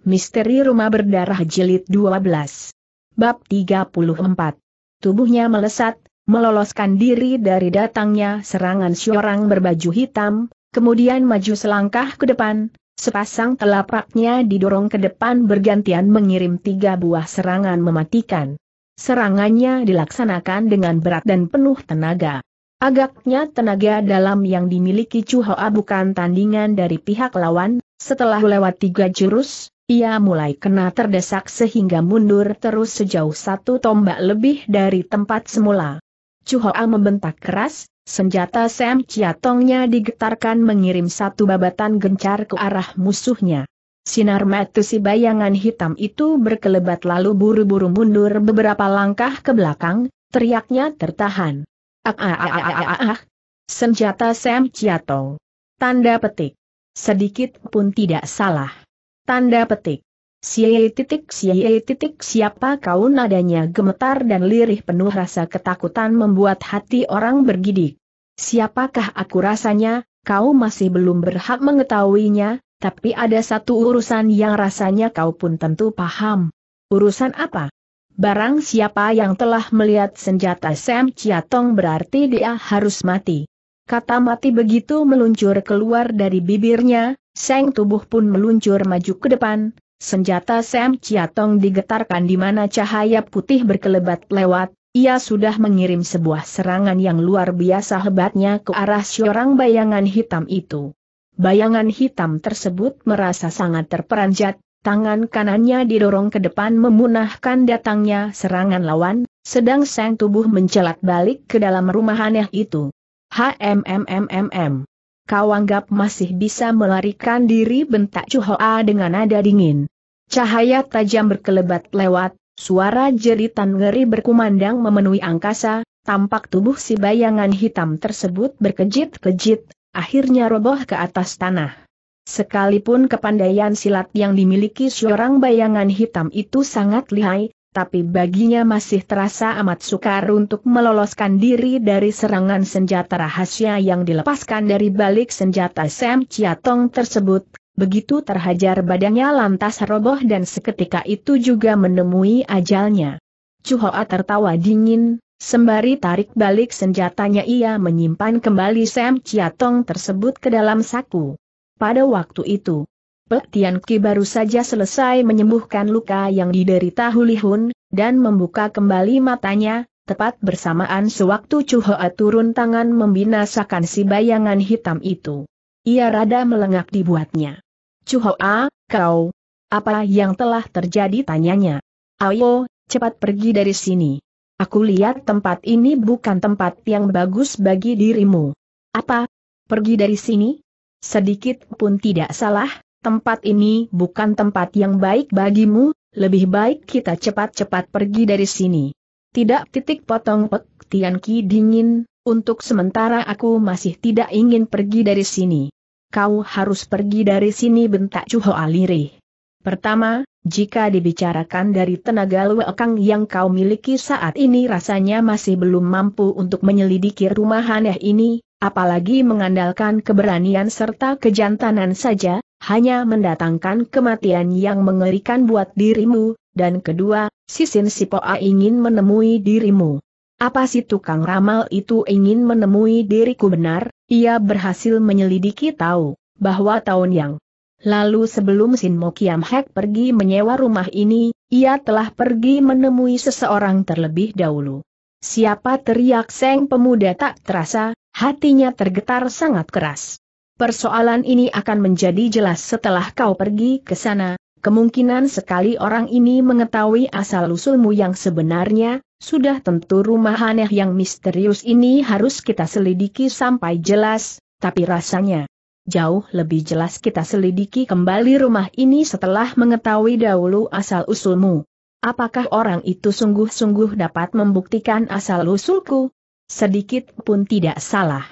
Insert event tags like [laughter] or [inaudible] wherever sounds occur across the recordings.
Misteri Rumah Berdarah Jilid 12 Bab 34 Tubuhnya melesat, meloloskan diri dari datangnya serangan seorang berbaju hitam, kemudian maju selangkah ke depan, sepasang telapaknya didorong ke depan bergantian mengirim tiga buah serangan mematikan. Serangannya dilaksanakan dengan berat dan penuh tenaga. Agaknya tenaga dalam yang dimiliki Chu Hoa bukan tandingan dari pihak lawan, setelah lewat tiga jurus, ia mulai kena terdesak sehingga mundur terus sejauh satu tombak lebih dari tempat semula. Chuhoa membentak keras, senjata Sam Chiatongnya digetarkan mengirim satu babatan gencar ke arah musuhnya. Sinar mata si bayangan hitam itu berkelebat lalu buru-buru mundur beberapa langkah ke belakang, teriaknya tertahan. Ah, ah, ah, ah, ah, ah, ah. Senjata Sam Chiatong. Tanda petik. Sedikit pun tidak salah. Tanda petik. si titik si titik siapa kau nadanya gemetar dan lirih penuh rasa ketakutan membuat hati orang bergidik. Siapakah aku rasanya, kau masih belum berhak mengetahuinya, tapi ada satu urusan yang rasanya kau pun tentu paham. Urusan apa? Barang siapa yang telah melihat senjata Sam Chiatong berarti dia harus mati. Kata mati begitu meluncur keluar dari bibirnya, Seng tubuh pun meluncur maju ke depan, senjata Sam Ciatong digetarkan di mana cahaya putih berkelebat lewat, ia sudah mengirim sebuah serangan yang luar biasa hebatnya ke arah seorang bayangan hitam itu. Bayangan hitam tersebut merasa sangat terperanjat, tangan kanannya didorong ke depan memunahkan datangnya serangan lawan, sedang Seng tubuh mencelat balik ke dalam rumah aneh itu. HMMMMM. Kau anggap masih bisa melarikan diri bentak Chuhoa dengan nada dingin. Cahaya tajam berkelebat lewat, suara jeritan ngeri berkumandang memenuhi angkasa, tampak tubuh si bayangan hitam tersebut berkejit-kejit, akhirnya roboh ke atas tanah. Sekalipun kepandaian silat yang dimiliki seorang bayangan hitam itu sangat lihai, tapi baginya masih terasa amat sukar untuk meloloskan diri dari serangan senjata rahasia yang dilepaskan dari balik senjata Sam Ciatong tersebut. Begitu terhajar badannya lantas roboh dan seketika itu juga menemui ajalnya. Chuhoa tertawa dingin, sembari tarik balik senjatanya ia menyimpan kembali Sam Ciatong tersebut ke dalam saku. Pada waktu itu, Tian Ki baru saja selesai menyembuhkan luka yang diderita Hulihun, dan membuka kembali matanya, tepat bersamaan sewaktu Chu Hoa turun tangan membinasakan si bayangan hitam itu. Ia rada melengak dibuatnya. Chu Hoa, kau, apa yang telah terjadi tanyanya? Ayo, cepat pergi dari sini. Aku lihat tempat ini bukan tempat yang bagus bagi dirimu. Apa? Pergi dari sini? Sedikit pun tidak salah, tempat ini bukan tempat yang baik bagimu, lebih baik kita cepat-cepat pergi dari sini. Tidak titik potong Pek Tian Ki dingin, untuk sementara aku masih tidak ingin pergi dari sini. Kau harus pergi dari sini bentak Cuho Alirih. Pertama, jika dibicarakan dari tenaga luekang yang kau miliki saat ini rasanya masih belum mampu untuk menyelidiki rumah aneh ini, apalagi mengandalkan keberanian serta kejantanan saja, hanya mendatangkan kematian yang mengerikan buat dirimu, dan kedua, Sisin Sipoa ingin menemui dirimu. Apa si tukang ramal itu ingin menemui diriku benar? Ia berhasil menyelidiki tahu, bahwa tahun yang lalu sebelum Sin Mokiam Hek pergi menyewa rumah ini, ia telah pergi menemui seseorang terlebih dahulu. Siapa teriak seng pemuda tak terasa, hatinya tergetar sangat keras. Persoalan ini akan menjadi jelas setelah kau pergi ke sana, kemungkinan sekali orang ini mengetahui asal-usulmu yang sebenarnya, sudah tentu rumah aneh yang misterius ini harus kita selidiki sampai jelas, tapi rasanya jauh lebih jelas kita selidiki kembali rumah ini setelah mengetahui dahulu asal-usulmu. Apakah orang itu sungguh-sungguh dapat membuktikan asal-usulku? Sedikit pun tidak salah.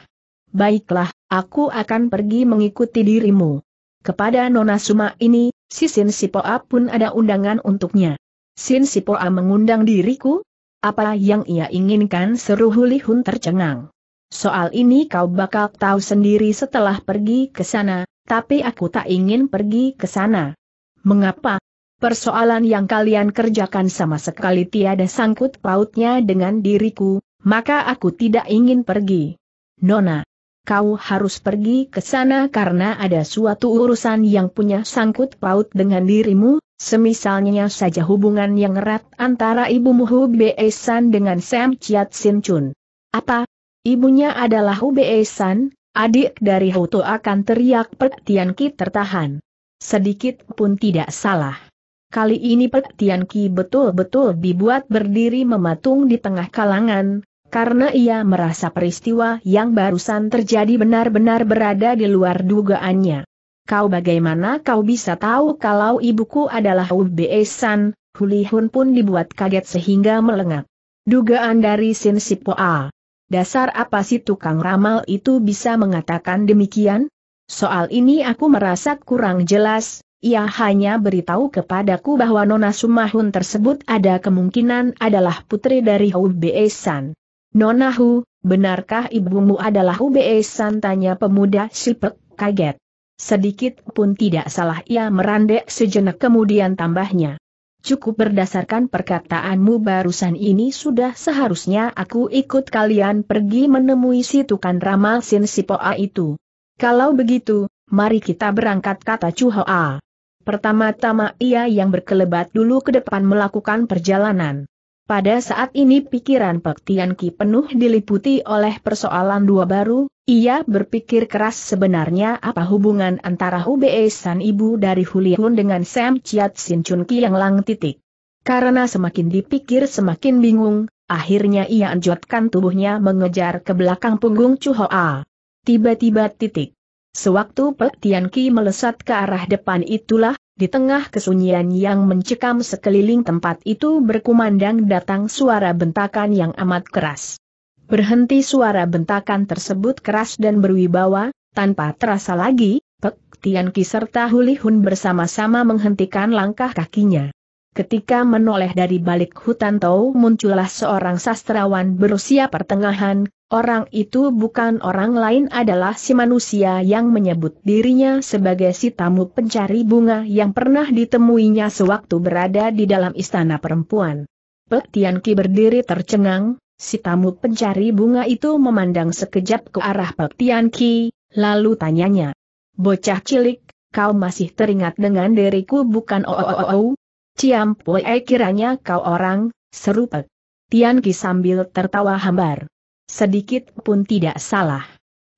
Baiklah, aku akan pergi mengikuti dirimu. Kepada Nona Suma ini, si Sin Sipoa pun ada undangan untuknya. Sin Sipoa mengundang diriku? Apa yang ia inginkan seru Huli tercengang. Soal ini kau bakal tahu sendiri setelah pergi ke sana, tapi aku tak ingin pergi ke sana. Mengapa? Persoalan yang kalian kerjakan sama sekali tiada sangkut pautnya dengan diriku, maka aku tidak ingin pergi. Nona, kau harus pergi ke sana karena ada suatu urusan yang punya sangkut paut dengan dirimu, semisalnya saja hubungan yang erat antara ibumu Hubei San dengan Sam Chiat Sin Chun. Apa? Ibunya adalah Hubei San, adik dari Huto akan teriak Pek Ki tertahan. Sedikit pun tidak salah. Kali ini Pek Ki betul-betul dibuat berdiri mematung di tengah kalangan, karena ia merasa peristiwa yang barusan terjadi benar-benar berada di luar dugaannya. Kau bagaimana kau bisa tahu kalau ibuku adalah Ube San, Hun pun dibuat kaget sehingga melengak. Dugaan dari Sin Sipoa. Dasar apa si tukang ramal itu bisa mengatakan demikian? Soal ini aku merasa kurang jelas, ia hanya beritahu kepadaku bahwa Nona Sumahun tersebut ada kemungkinan adalah putri dari Ube San. Nonahu, benarkah ibumu adalah Ube santanya pemuda sipek, kaget. Sedikit pun tidak salah ia merandek sejenak kemudian tambahnya. Cukup berdasarkan perkataanmu barusan ini sudah seharusnya aku ikut kalian pergi menemui si tukang ramal Sin Sipoa itu. Kalau begitu, mari kita berangkat kata Chu Pertama-tama ia yang berkelebat dulu ke depan melakukan perjalanan. Pada saat ini pikiran Pek Tian Ki penuh diliputi oleh persoalan dua baru, ia berpikir keras sebenarnya apa hubungan antara Hubei San Ibu dari Huliun dengan Sam Chiat Sin Chun Ki yang lang titik. Karena semakin dipikir semakin bingung, akhirnya ia anjotkan tubuhnya mengejar ke belakang punggung Chu Hoa. Tiba-tiba titik. Sewaktu Pek Tian Ki melesat ke arah depan itulah, di tengah kesunyian yang mencekam sekeliling tempat itu berkumandang datang suara bentakan yang amat keras. Berhenti suara bentakan tersebut keras dan berwibawa, tanpa terasa lagi, Pek Tian Ki serta Huli Hun bersama-sama menghentikan langkah kakinya. Ketika menoleh dari balik hutan tahu, muncullah seorang sastrawan berusia pertengahan, orang itu bukan orang lain adalah si manusia yang menyebut dirinya sebagai si tamu pencari bunga yang pernah ditemuinya sewaktu berada di dalam istana perempuan. Pek Tian berdiri tercengang, si tamu pencari bunga itu memandang sekejap ke arah Pek Tian Ki, lalu tanyanya. Bocah cilik, kau masih teringat dengan diriku bukan o oh, o oh, o oh, o Ciam Pue kiranya kau orang, seru Pek. Tian Ki sambil tertawa hambar. Sedikit pun tidak salah.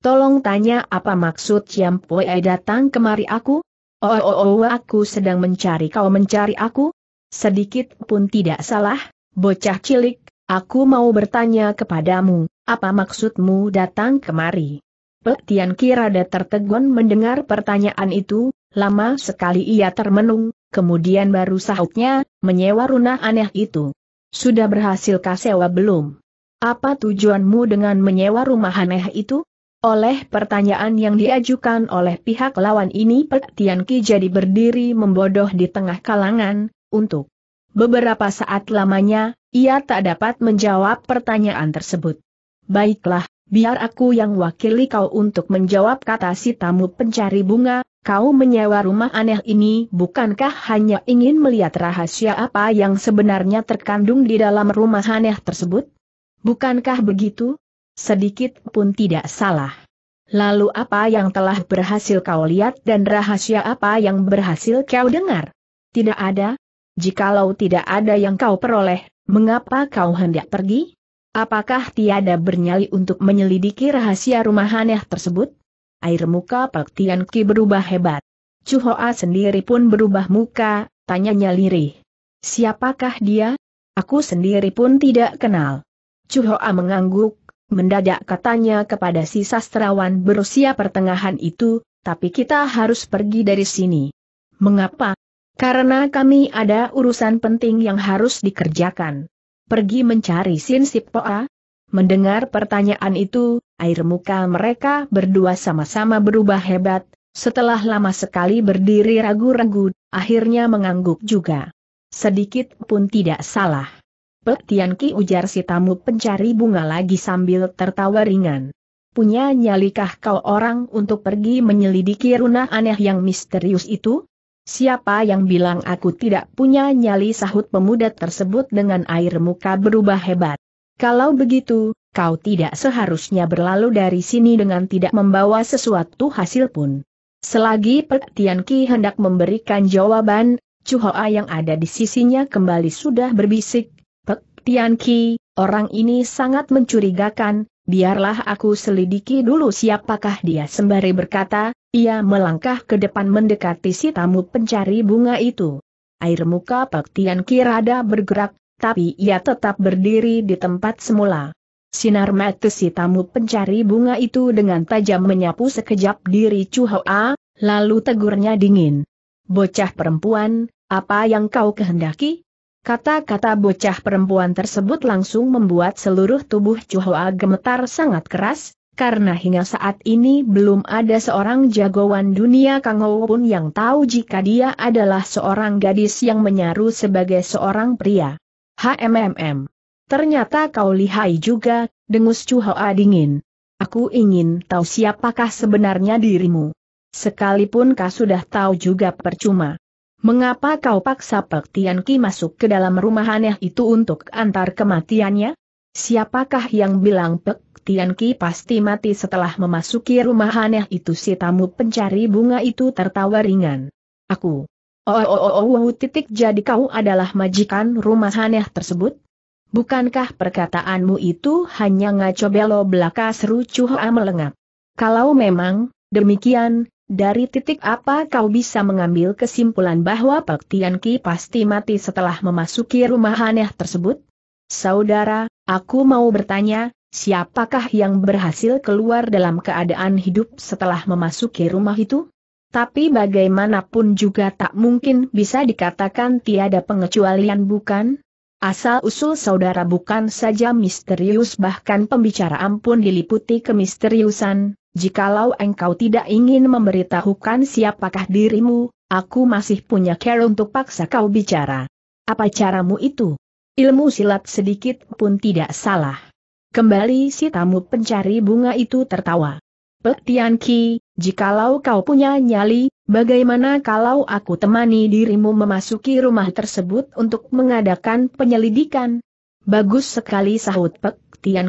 Tolong tanya apa maksud Ciam Pue datang kemari aku? Oh, oh, oh, oh, aku sedang mencari kau mencari aku? Sedikit pun tidak salah, bocah cilik, aku mau bertanya kepadamu, apa maksudmu datang kemari? Pek Tian Ki rada tertegun mendengar pertanyaan itu, lama sekali ia termenung, kemudian baru sahutnya, menyewa runah aneh itu. Sudah berhasilkah sewa belum? Apa tujuanmu dengan menyewa rumah aneh itu? Oleh pertanyaan yang diajukan oleh pihak lawan ini Pek Tian Ki jadi berdiri membodoh di tengah kalangan, untuk beberapa saat lamanya, ia tak dapat menjawab pertanyaan tersebut. Baiklah, biar aku yang wakili kau untuk menjawab kata si tamu pencari bunga, Kau menyewa rumah aneh ini bukankah hanya ingin melihat rahasia apa yang sebenarnya terkandung di dalam rumah aneh tersebut? Bukankah begitu? Sedikit pun tidak salah. Lalu apa yang telah berhasil kau lihat dan rahasia apa yang berhasil kau dengar? Tidak ada. Jikalau tidak ada yang kau peroleh, mengapa kau hendak pergi? Apakah tiada bernyali untuk menyelidiki rahasia rumah aneh tersebut? air muka Pak Tian Ki berubah hebat. Chu Hoa sendiri pun berubah muka, tanyanya lirih. Siapakah dia? Aku sendiri pun tidak kenal. Chu Hoa mengangguk, mendadak katanya kepada si sastrawan berusia pertengahan itu, tapi kita harus pergi dari sini. Mengapa? Karena kami ada urusan penting yang harus dikerjakan. Pergi mencari Sin Sipoa? Mendengar pertanyaan itu, air muka mereka berdua sama-sama berubah hebat, setelah lama sekali berdiri ragu-ragu, akhirnya mengangguk juga. Sedikit pun tidak salah. Pek Ki ujar si tamu pencari bunga lagi sambil tertawa ringan. Punya nyalikah kau orang untuk pergi menyelidiki runa aneh yang misterius itu? Siapa yang bilang aku tidak punya nyali sahut pemuda tersebut dengan air muka berubah hebat. Kalau begitu, kau tidak seharusnya berlalu dari sini dengan tidak membawa sesuatu hasil pun. Selagi Pek Tian Ki hendak memberikan jawaban, Chu Hoa yang ada di sisinya kembali sudah berbisik, Pek Tian Ki, orang ini sangat mencurigakan, biarlah aku selidiki dulu siapakah dia sembari berkata, ia melangkah ke depan mendekati si tamu pencari bunga itu. Air muka Pek Tian Ki rada bergerak, tapi ia tetap berdiri di tempat semula. Sinar mata si tamu pencari bunga itu dengan tajam menyapu sekejap diri Chu Hoa, lalu tegurnya dingin. Bocah perempuan, apa yang kau kehendaki? Kata-kata bocah perempuan tersebut langsung membuat seluruh tubuh Chu Hoa gemetar sangat keras, karena hingga saat ini belum ada seorang jagoan dunia Kangou pun yang tahu jika dia adalah seorang gadis yang menyaru sebagai seorang pria. HMMM Ternyata kau lihai juga, dengus Chu Hoa dingin. Aku ingin tahu siapakah sebenarnya dirimu. Sekalipun kau sudah tahu juga percuma. Mengapa kau paksa Pek Tian Ki masuk ke dalam rumah aneh itu untuk antar kematiannya? Siapakah yang bilang Pek Tian Ki pasti mati setelah memasuki rumah aneh itu si tamu pencari bunga itu tertawa ringan. Aku. Oh, oh, oh, oh, oh titik jadi kau adalah majikan rumah aneh tersebut? Bukankah perkataanmu itu hanya ngaco belo belaka seru cuha melengak? Kalau memang, demikian, dari titik apa kau bisa mengambil kesimpulan bahwa Pak Ki pasti mati setelah memasuki rumah aneh tersebut? Saudara, aku mau bertanya, siapakah yang berhasil keluar dalam keadaan hidup setelah memasuki rumah itu? Tapi bagaimanapun juga tak mungkin bisa dikatakan tiada pengecualian bukan? Asal-usul saudara bukan saja misterius bahkan pembicaraan pun diliputi kemisteriusan, jikalau engkau tidak ingin memberitahukan siapakah dirimu, aku masih punya care untuk paksa kau bicara. Apa caramu itu? Ilmu silat sedikit pun tidak salah. Kembali si tamu pencari bunga itu tertawa. Pek Ki, Jikalau kau punya nyali, bagaimana kalau aku temani dirimu memasuki rumah tersebut untuk mengadakan penyelidikan? Bagus sekali sahut Pek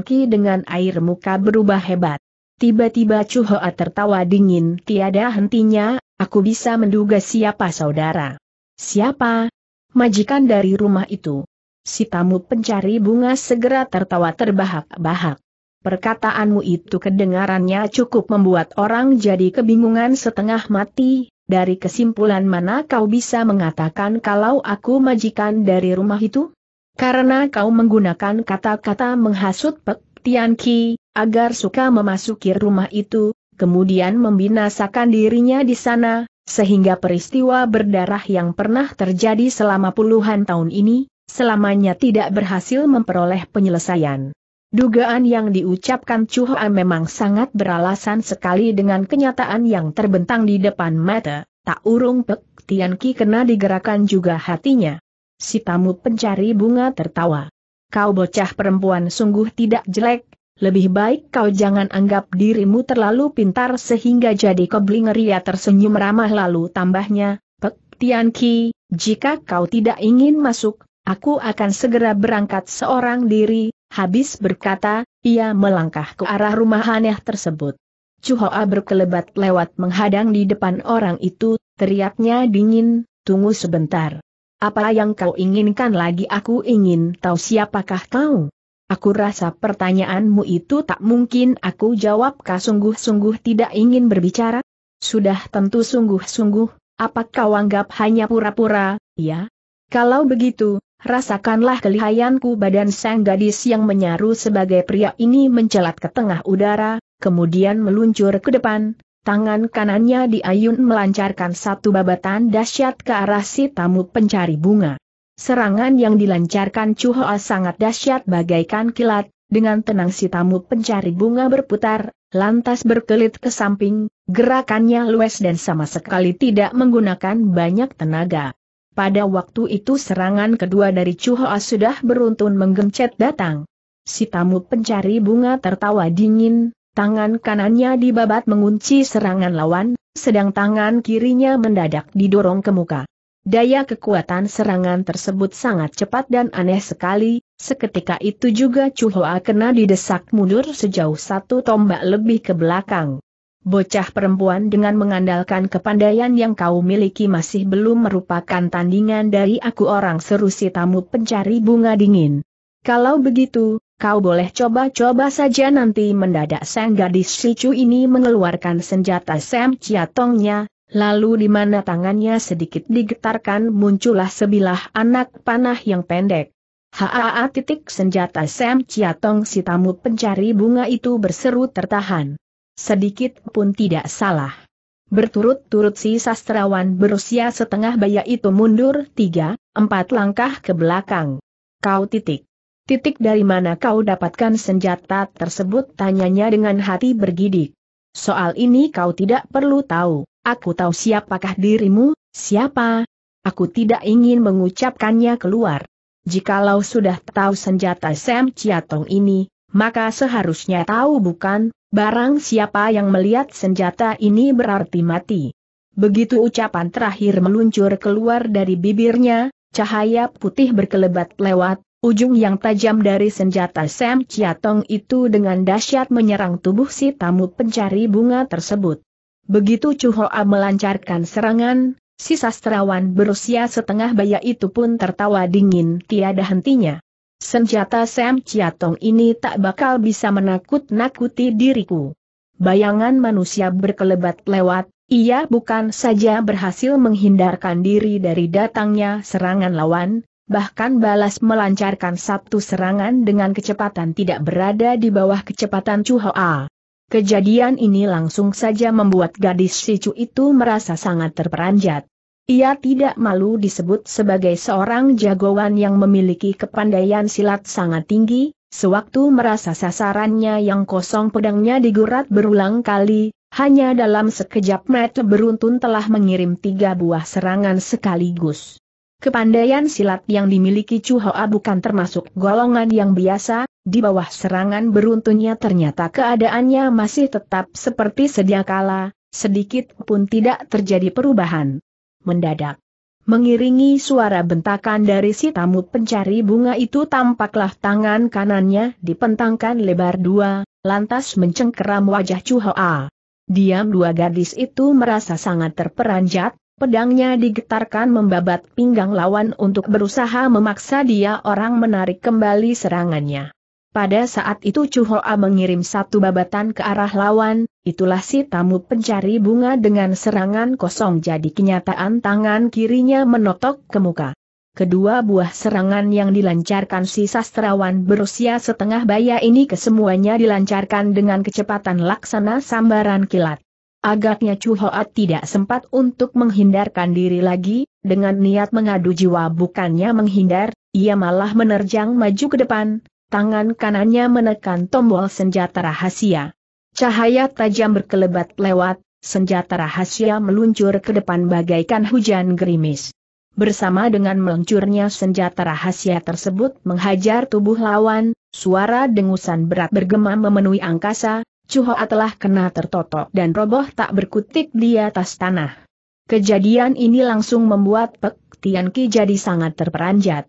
Ki dengan air muka berubah hebat. Tiba-tiba Chu Hoa tertawa dingin tiada hentinya, aku bisa menduga siapa saudara. Siapa? Majikan dari rumah itu. Si tamu pencari bunga segera tertawa terbahak-bahak. Perkataanmu itu kedengarannya cukup membuat orang jadi kebingungan setengah mati, dari kesimpulan mana kau bisa mengatakan kalau aku majikan dari rumah itu? Karena kau menggunakan kata-kata menghasut Pek Tian Ki, agar suka memasuki rumah itu, kemudian membinasakan dirinya di sana, sehingga peristiwa berdarah yang pernah terjadi selama puluhan tahun ini, selamanya tidak berhasil memperoleh penyelesaian. Dugaan yang diucapkan Hoa memang sangat beralasan sekali dengan kenyataan yang terbentang di depan mata, tak urung Pek Tian Ki kena digerakkan juga hatinya. Si tamu pencari bunga tertawa. Kau bocah perempuan sungguh tidak jelek, lebih baik kau jangan anggap dirimu terlalu pintar sehingga jadi ria tersenyum ramah lalu tambahnya, Pek Tian Ki, jika kau tidak ingin masuk, aku akan segera berangkat seorang diri, Habis berkata, ia melangkah ke arah rumah aneh tersebut. Chuhoa berkelebat lewat menghadang di depan orang itu, teriaknya dingin, tunggu sebentar. Apa yang kau inginkan lagi aku ingin tahu siapakah kau? Aku rasa pertanyaanmu itu tak mungkin aku jawab Kasungguh sungguh-sungguh tidak ingin berbicara? Sudah tentu sungguh-sungguh, apa kau anggap hanya pura-pura, ya? Kalau begitu, Rasakanlah kelihayanku badan sang gadis yang menyaru sebagai pria ini mencelat ke tengah udara, kemudian meluncur ke depan, tangan kanannya diayun melancarkan satu babatan dahsyat ke arah si tamu pencari bunga. Serangan yang dilancarkan Chu sangat dahsyat bagaikan kilat, dengan tenang si tamu pencari bunga berputar, lantas berkelit ke samping, gerakannya luas dan sama sekali tidak menggunakan banyak tenaga. Pada waktu itu serangan kedua dari Chu sudah beruntun menggencet datang. Si tamu pencari bunga tertawa dingin, tangan kanannya dibabat mengunci serangan lawan, sedang tangan kirinya mendadak didorong ke muka. Daya kekuatan serangan tersebut sangat cepat dan aneh sekali, seketika itu juga Chu kena didesak mundur sejauh satu tombak lebih ke belakang. Bocah perempuan dengan mengandalkan kepandaian yang kau miliki masih belum merupakan tandingan dari aku orang seru si tamu pencari bunga dingin. Kalau begitu, kau boleh coba-coba saja nanti mendadak sang gadis sicu ini mengeluarkan senjata sem Ciatongnya, lalu di mana tangannya sedikit digetarkan muncullah sebilah anak panah yang pendek. Haa titik senjata sem Ciatong si tamu pencari bunga itu berseru tertahan. Sedikit pun tidak salah. Berturut-turut si sastrawan berusia setengah baya itu mundur tiga, empat langkah ke belakang. Kau titik. Titik dari mana kau dapatkan senjata tersebut tanyanya dengan hati bergidik. Soal ini kau tidak perlu tahu, aku tahu siapakah dirimu, siapa. Aku tidak ingin mengucapkannya keluar. Jikalau sudah tahu senjata Sam Chiatong ini, maka seharusnya tahu bukan, Barang siapa yang melihat senjata ini berarti mati. Begitu ucapan terakhir meluncur keluar dari bibirnya, cahaya putih berkelebat lewat, ujung yang tajam dari senjata Sam Chiatong itu dengan dahsyat menyerang tubuh si tamu pencari bunga tersebut. Begitu Chu Hoa melancarkan serangan, si sastrawan berusia setengah baya itu pun tertawa dingin tiada hentinya. Senjata Sam ciatong ini tak bakal bisa menakut-nakuti diriku. Bayangan manusia berkelebat lewat, ia bukan saja berhasil menghindarkan diri dari datangnya serangan lawan, bahkan balas melancarkan satu serangan dengan kecepatan tidak berada di bawah kecepatan Chu Hoa. Kejadian ini langsung saja membuat gadis Sicu itu merasa sangat terperanjat. Ia tidak malu disebut sebagai seorang jagoan yang memiliki kepandaian silat sangat tinggi, sewaktu merasa sasarannya yang kosong pedangnya digurat berulang kali, hanya dalam sekejap mata beruntun telah mengirim tiga buah serangan sekaligus. Kepandaian silat yang dimiliki Chu Hoa bukan termasuk golongan yang biasa, di bawah serangan beruntunnya ternyata keadaannya masih tetap seperti sedia kala, sedikit pun tidak terjadi perubahan mendadak. Mengiringi suara bentakan dari si tamu pencari bunga itu tampaklah tangan kanannya dipentangkan lebar dua, lantas mencengkeram wajah Chu Hoa. Diam dua gadis itu merasa sangat terperanjat, pedangnya digetarkan membabat pinggang lawan untuk berusaha memaksa dia orang menarik kembali serangannya. Pada saat itu Chu Hoa mengirim satu babatan ke arah lawan, itulah si tamu pencari bunga dengan serangan kosong jadi kenyataan tangan kirinya menotok ke muka. Kedua buah serangan yang dilancarkan si sastrawan berusia setengah baya ini kesemuanya dilancarkan dengan kecepatan laksana sambaran kilat. Agaknya Chu Hoa tidak sempat untuk menghindarkan diri lagi, dengan niat mengadu jiwa bukannya menghindar, ia malah menerjang maju ke depan, tangan kanannya menekan tombol senjata rahasia. Cahaya tajam berkelebat lewat, senjata rahasia meluncur ke depan bagaikan hujan gerimis. Bersama dengan meluncurnya senjata rahasia tersebut menghajar tubuh lawan, suara dengusan berat bergema memenuhi angkasa, Chuhoa telah kena tertotok dan roboh tak berkutik di atas tanah. Kejadian ini langsung membuat Pek Tian jadi sangat terperanjat.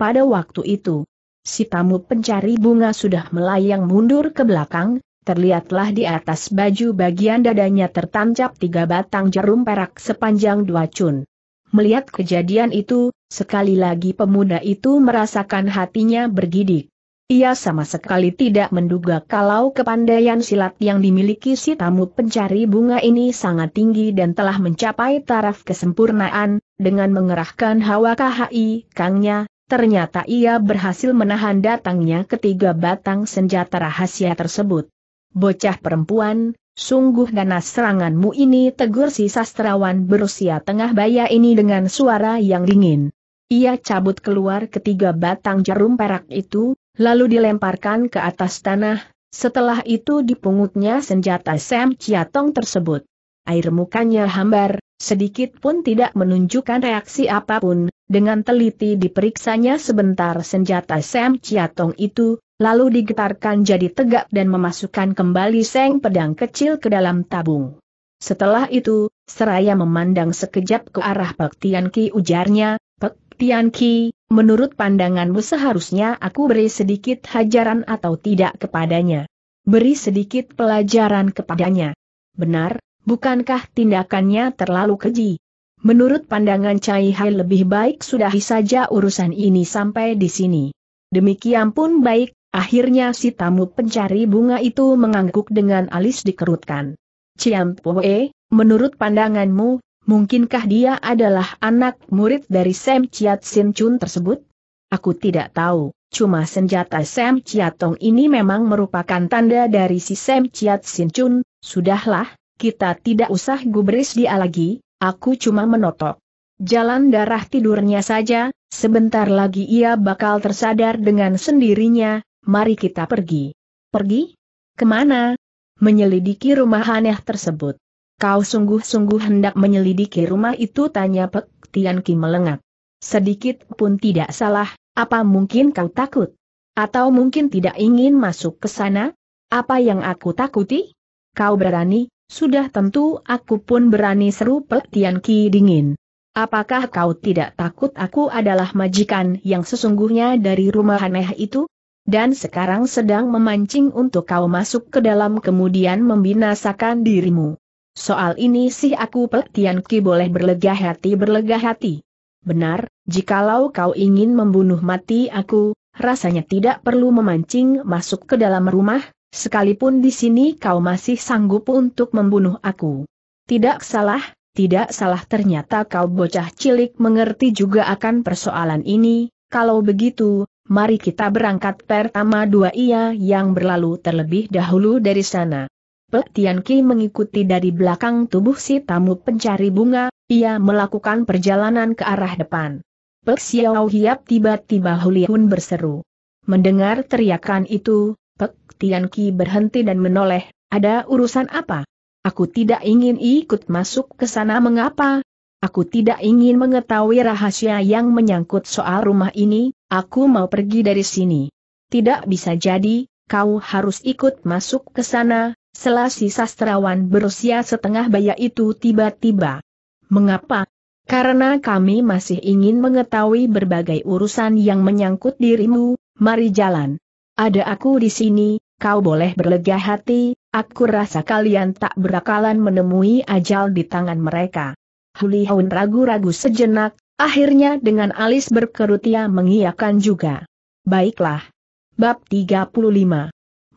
Pada waktu itu, si tamu pencari bunga sudah melayang mundur ke belakang, terlihatlah di atas baju bagian dadanya tertancap tiga batang jarum perak sepanjang dua cun. Melihat kejadian itu, sekali lagi pemuda itu merasakan hatinya bergidik. Ia sama sekali tidak menduga kalau kepandaian silat yang dimiliki si tamu pencari bunga ini sangat tinggi dan telah mencapai taraf kesempurnaan, dengan mengerahkan hawa KHI kangnya, ternyata ia berhasil menahan datangnya ketiga batang senjata rahasia tersebut. Bocah perempuan, sungguh ganas seranganmu ini tegur si sastrawan berusia tengah baya ini dengan suara yang dingin. Ia cabut keluar ketiga batang jarum perak itu, lalu dilemparkan ke atas tanah, setelah itu dipungutnya senjata Sam Ciatong tersebut. Air mukanya hambar, sedikit pun tidak menunjukkan reaksi apapun, dengan teliti diperiksanya sebentar senjata Sam ciatong itu, lalu digetarkan jadi tegak dan memasukkan kembali seng pedang kecil ke dalam tabung. Setelah itu, seraya memandang sekejap ke arah Pek Tian Ki ujarnya, Pek Tian Ki, menurut pandanganmu seharusnya aku beri sedikit hajaran atau tidak kepadanya. Beri sedikit pelajaran kepadanya. Benar, bukankah tindakannya terlalu keji? Menurut pandangan Cai Hai lebih baik sudahi saja urusan ini sampai di sini. Demikian pun baik, akhirnya si tamu pencari bunga itu mengangguk dengan alis dikerutkan. Ciam Poe, menurut pandanganmu, mungkinkah dia adalah anak murid dari Sam Chiat Sin Chun tersebut? Aku tidak tahu, cuma senjata Sam Chiatong ini memang merupakan tanda dari si Sam Chiat Sin Chun, sudahlah, kita tidak usah gubris dia lagi, Aku cuma menotok. Jalan darah tidurnya saja, sebentar lagi ia bakal tersadar dengan sendirinya, mari kita pergi. Pergi? Kemana? Menyelidiki rumah aneh tersebut. Kau sungguh-sungguh hendak menyelidiki rumah itu tanya Pek Ki melengak. Sedikit pun tidak salah, apa mungkin kau takut? Atau mungkin tidak ingin masuk ke sana? Apa yang aku takuti? Kau berani, sudah tentu aku pun berani seru Pek Ki dingin. Apakah kau tidak takut aku adalah majikan yang sesungguhnya dari rumah aneh itu? Dan sekarang sedang memancing untuk kau masuk ke dalam kemudian membinasakan dirimu. Soal ini sih aku Pek Ki boleh berlega hati berlega hati. Benar, jikalau kau ingin membunuh mati aku, rasanya tidak perlu memancing masuk ke dalam rumah, Sekalipun di sini kau masih sanggup untuk membunuh aku. Tidak salah, tidak salah ternyata kau bocah cilik mengerti juga akan persoalan ini, kalau begitu, mari kita berangkat pertama dua ia yang berlalu terlebih dahulu dari sana. Pek Tian Ki mengikuti dari belakang tubuh si tamu pencari bunga, ia melakukan perjalanan ke arah depan. Pek Xiao Hiap tiba-tiba Huliun berseru. Mendengar teriakan itu, Pek Tian Ki berhenti dan menoleh, ada urusan apa? Aku tidak ingin ikut masuk ke sana mengapa? Aku tidak ingin mengetahui rahasia yang menyangkut soal rumah ini, aku mau pergi dari sini. Tidak bisa jadi, kau harus ikut masuk ke sana, selasi sastrawan berusia setengah baya itu tiba-tiba. Mengapa? Karena kami masih ingin mengetahui berbagai urusan yang menyangkut dirimu, mari jalan. Ada aku di sini, kau boleh berlega hati, aku rasa kalian tak berakalan menemui ajal di tangan mereka. Huli Haun ragu-ragu sejenak, akhirnya dengan alis berkerut ia mengiyakan juga. Baiklah. Bab 35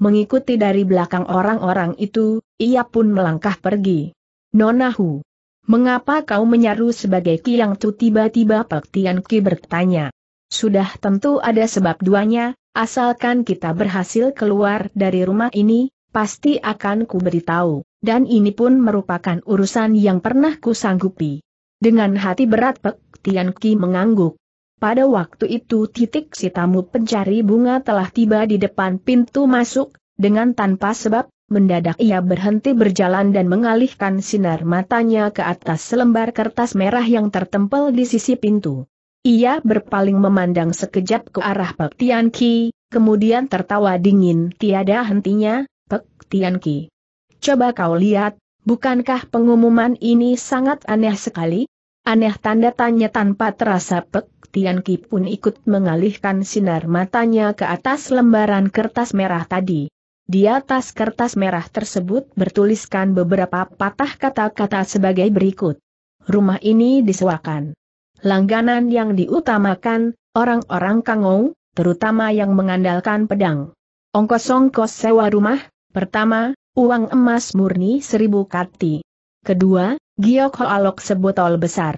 Mengikuti dari belakang orang-orang itu, ia pun melangkah pergi. Nonahu. Mengapa kau menyaru sebagai Kiang Tu tiba-tiba Pek Tian Ki bertanya. Sudah tentu ada sebab duanya, Asalkan kita berhasil keluar dari rumah ini, pasti akan ku beritahu, dan ini pun merupakan urusan yang pernah ku sanggupi. Dengan hati berat Pek Tian Ki mengangguk. Pada waktu itu titik si tamu pencari bunga telah tiba di depan pintu masuk, dengan tanpa sebab, mendadak ia berhenti berjalan dan mengalihkan sinar matanya ke atas selembar kertas merah yang tertempel di sisi pintu. Ia berpaling memandang sekejap ke arah Pek Tian Ki, kemudian tertawa dingin tiada hentinya, Pek Tian Ki. Coba kau lihat, bukankah pengumuman ini sangat aneh sekali? Aneh tanda tanya tanpa terasa Pek Tian Ki pun ikut mengalihkan sinar matanya ke atas lembaran kertas merah tadi. Di atas kertas merah tersebut bertuliskan beberapa patah kata-kata sebagai berikut. Rumah ini disewakan. Langganan yang diutamakan, orang-orang kangou, terutama yang mengandalkan pedang. Ongkos-ongkos sewa rumah, pertama, uang emas murni seribu kati. Kedua, giok hoalok sebotol besar.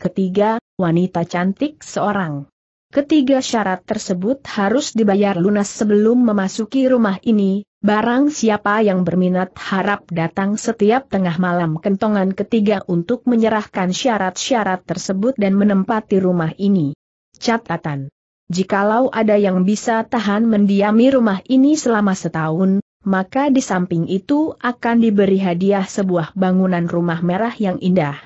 Ketiga, wanita cantik seorang. Ketiga syarat tersebut harus dibayar lunas sebelum memasuki rumah ini, barang siapa yang berminat harap datang setiap tengah malam kentongan ketiga untuk menyerahkan syarat-syarat tersebut dan menempati rumah ini. Catatan. Jikalau ada yang bisa tahan mendiami rumah ini selama setahun, maka di samping itu akan diberi hadiah sebuah bangunan rumah merah yang indah.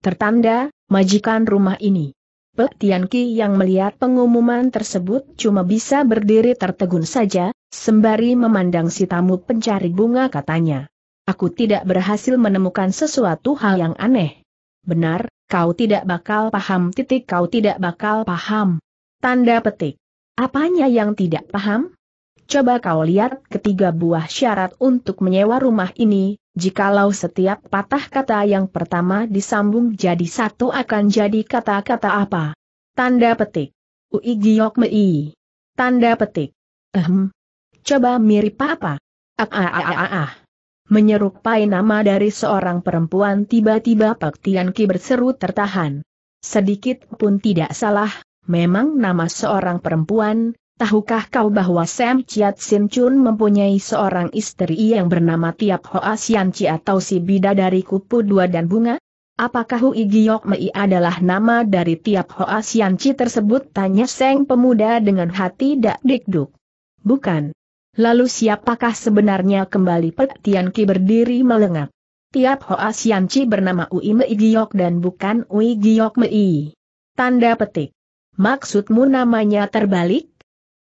Tertanda, majikan rumah ini. Pek Tian yang melihat pengumuman tersebut cuma bisa berdiri tertegun saja, sembari memandang si tamu pencari bunga katanya. Aku tidak berhasil menemukan sesuatu hal yang aneh. Benar, kau tidak bakal paham titik kau tidak bakal paham. Tanda petik. Apanya yang tidak paham? Coba kau lihat ketiga buah syarat untuk menyewa rumah ini, jikalau setiap patah kata yang pertama disambung jadi satu akan jadi kata-kata apa? Tanda petik. Ui giok mei. Tanda petik. Ehm. Coba mirip apa? Ah ah ah ah ah. Menyerupai nama dari seorang perempuan tiba-tiba Pak Tianki berseru tertahan. Sedikit pun tidak salah, memang nama seorang perempuan, Tahukah kau bahwa Sam Chiat Sin Chun mempunyai seorang istri yang bernama Tiap Hoa Sian Chi atau si Bida dari Kupu Dua dan Bunga? Apakah Hui Giok Mei adalah nama dari Tiap Hoa Sian Chi tersebut? Tanya Seng pemuda dengan hati dak dikduk. Bukan. Lalu siapakah sebenarnya kembali Pek Ki berdiri melengak? Tiap Hoa Sian Chi bernama Ui Mei Giok dan bukan Ui Giok Mei. Tanda petik. Maksudmu namanya terbalik?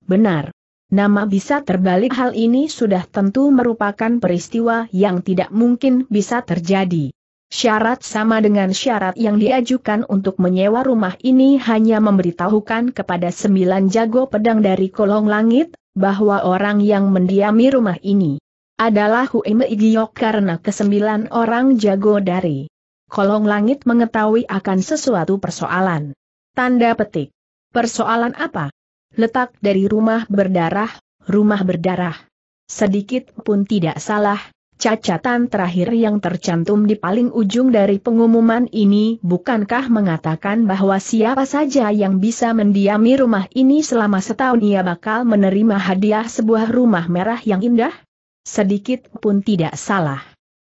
Benar. Nama bisa terbalik hal ini sudah tentu merupakan peristiwa yang tidak mungkin bisa terjadi. Syarat sama dengan syarat yang diajukan untuk menyewa rumah ini hanya memberitahukan kepada sembilan jago pedang dari kolong langit, bahwa orang yang mendiami rumah ini adalah Huime Igiyok karena kesembilan orang jago dari kolong langit mengetahui akan sesuatu persoalan. Tanda petik. Persoalan apa? letak dari rumah berdarah, rumah berdarah. Sedikit pun tidak salah, cacatan terakhir yang tercantum di paling ujung dari pengumuman ini bukankah mengatakan bahwa siapa saja yang bisa mendiami rumah ini selama setahun ia bakal menerima hadiah sebuah rumah merah yang indah? Sedikit pun tidak salah.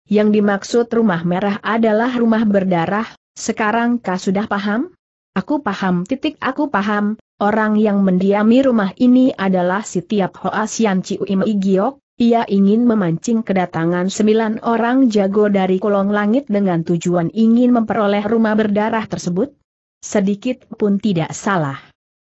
Yang dimaksud rumah merah adalah rumah berdarah, sekarang kau sudah paham? Aku paham titik aku paham, Orang yang mendiami rumah ini adalah si Tiap Hoas Ciu Im ia ingin memancing kedatangan sembilan orang jago dari kolong langit dengan tujuan ingin memperoleh rumah berdarah tersebut? Sedikit pun tidak salah.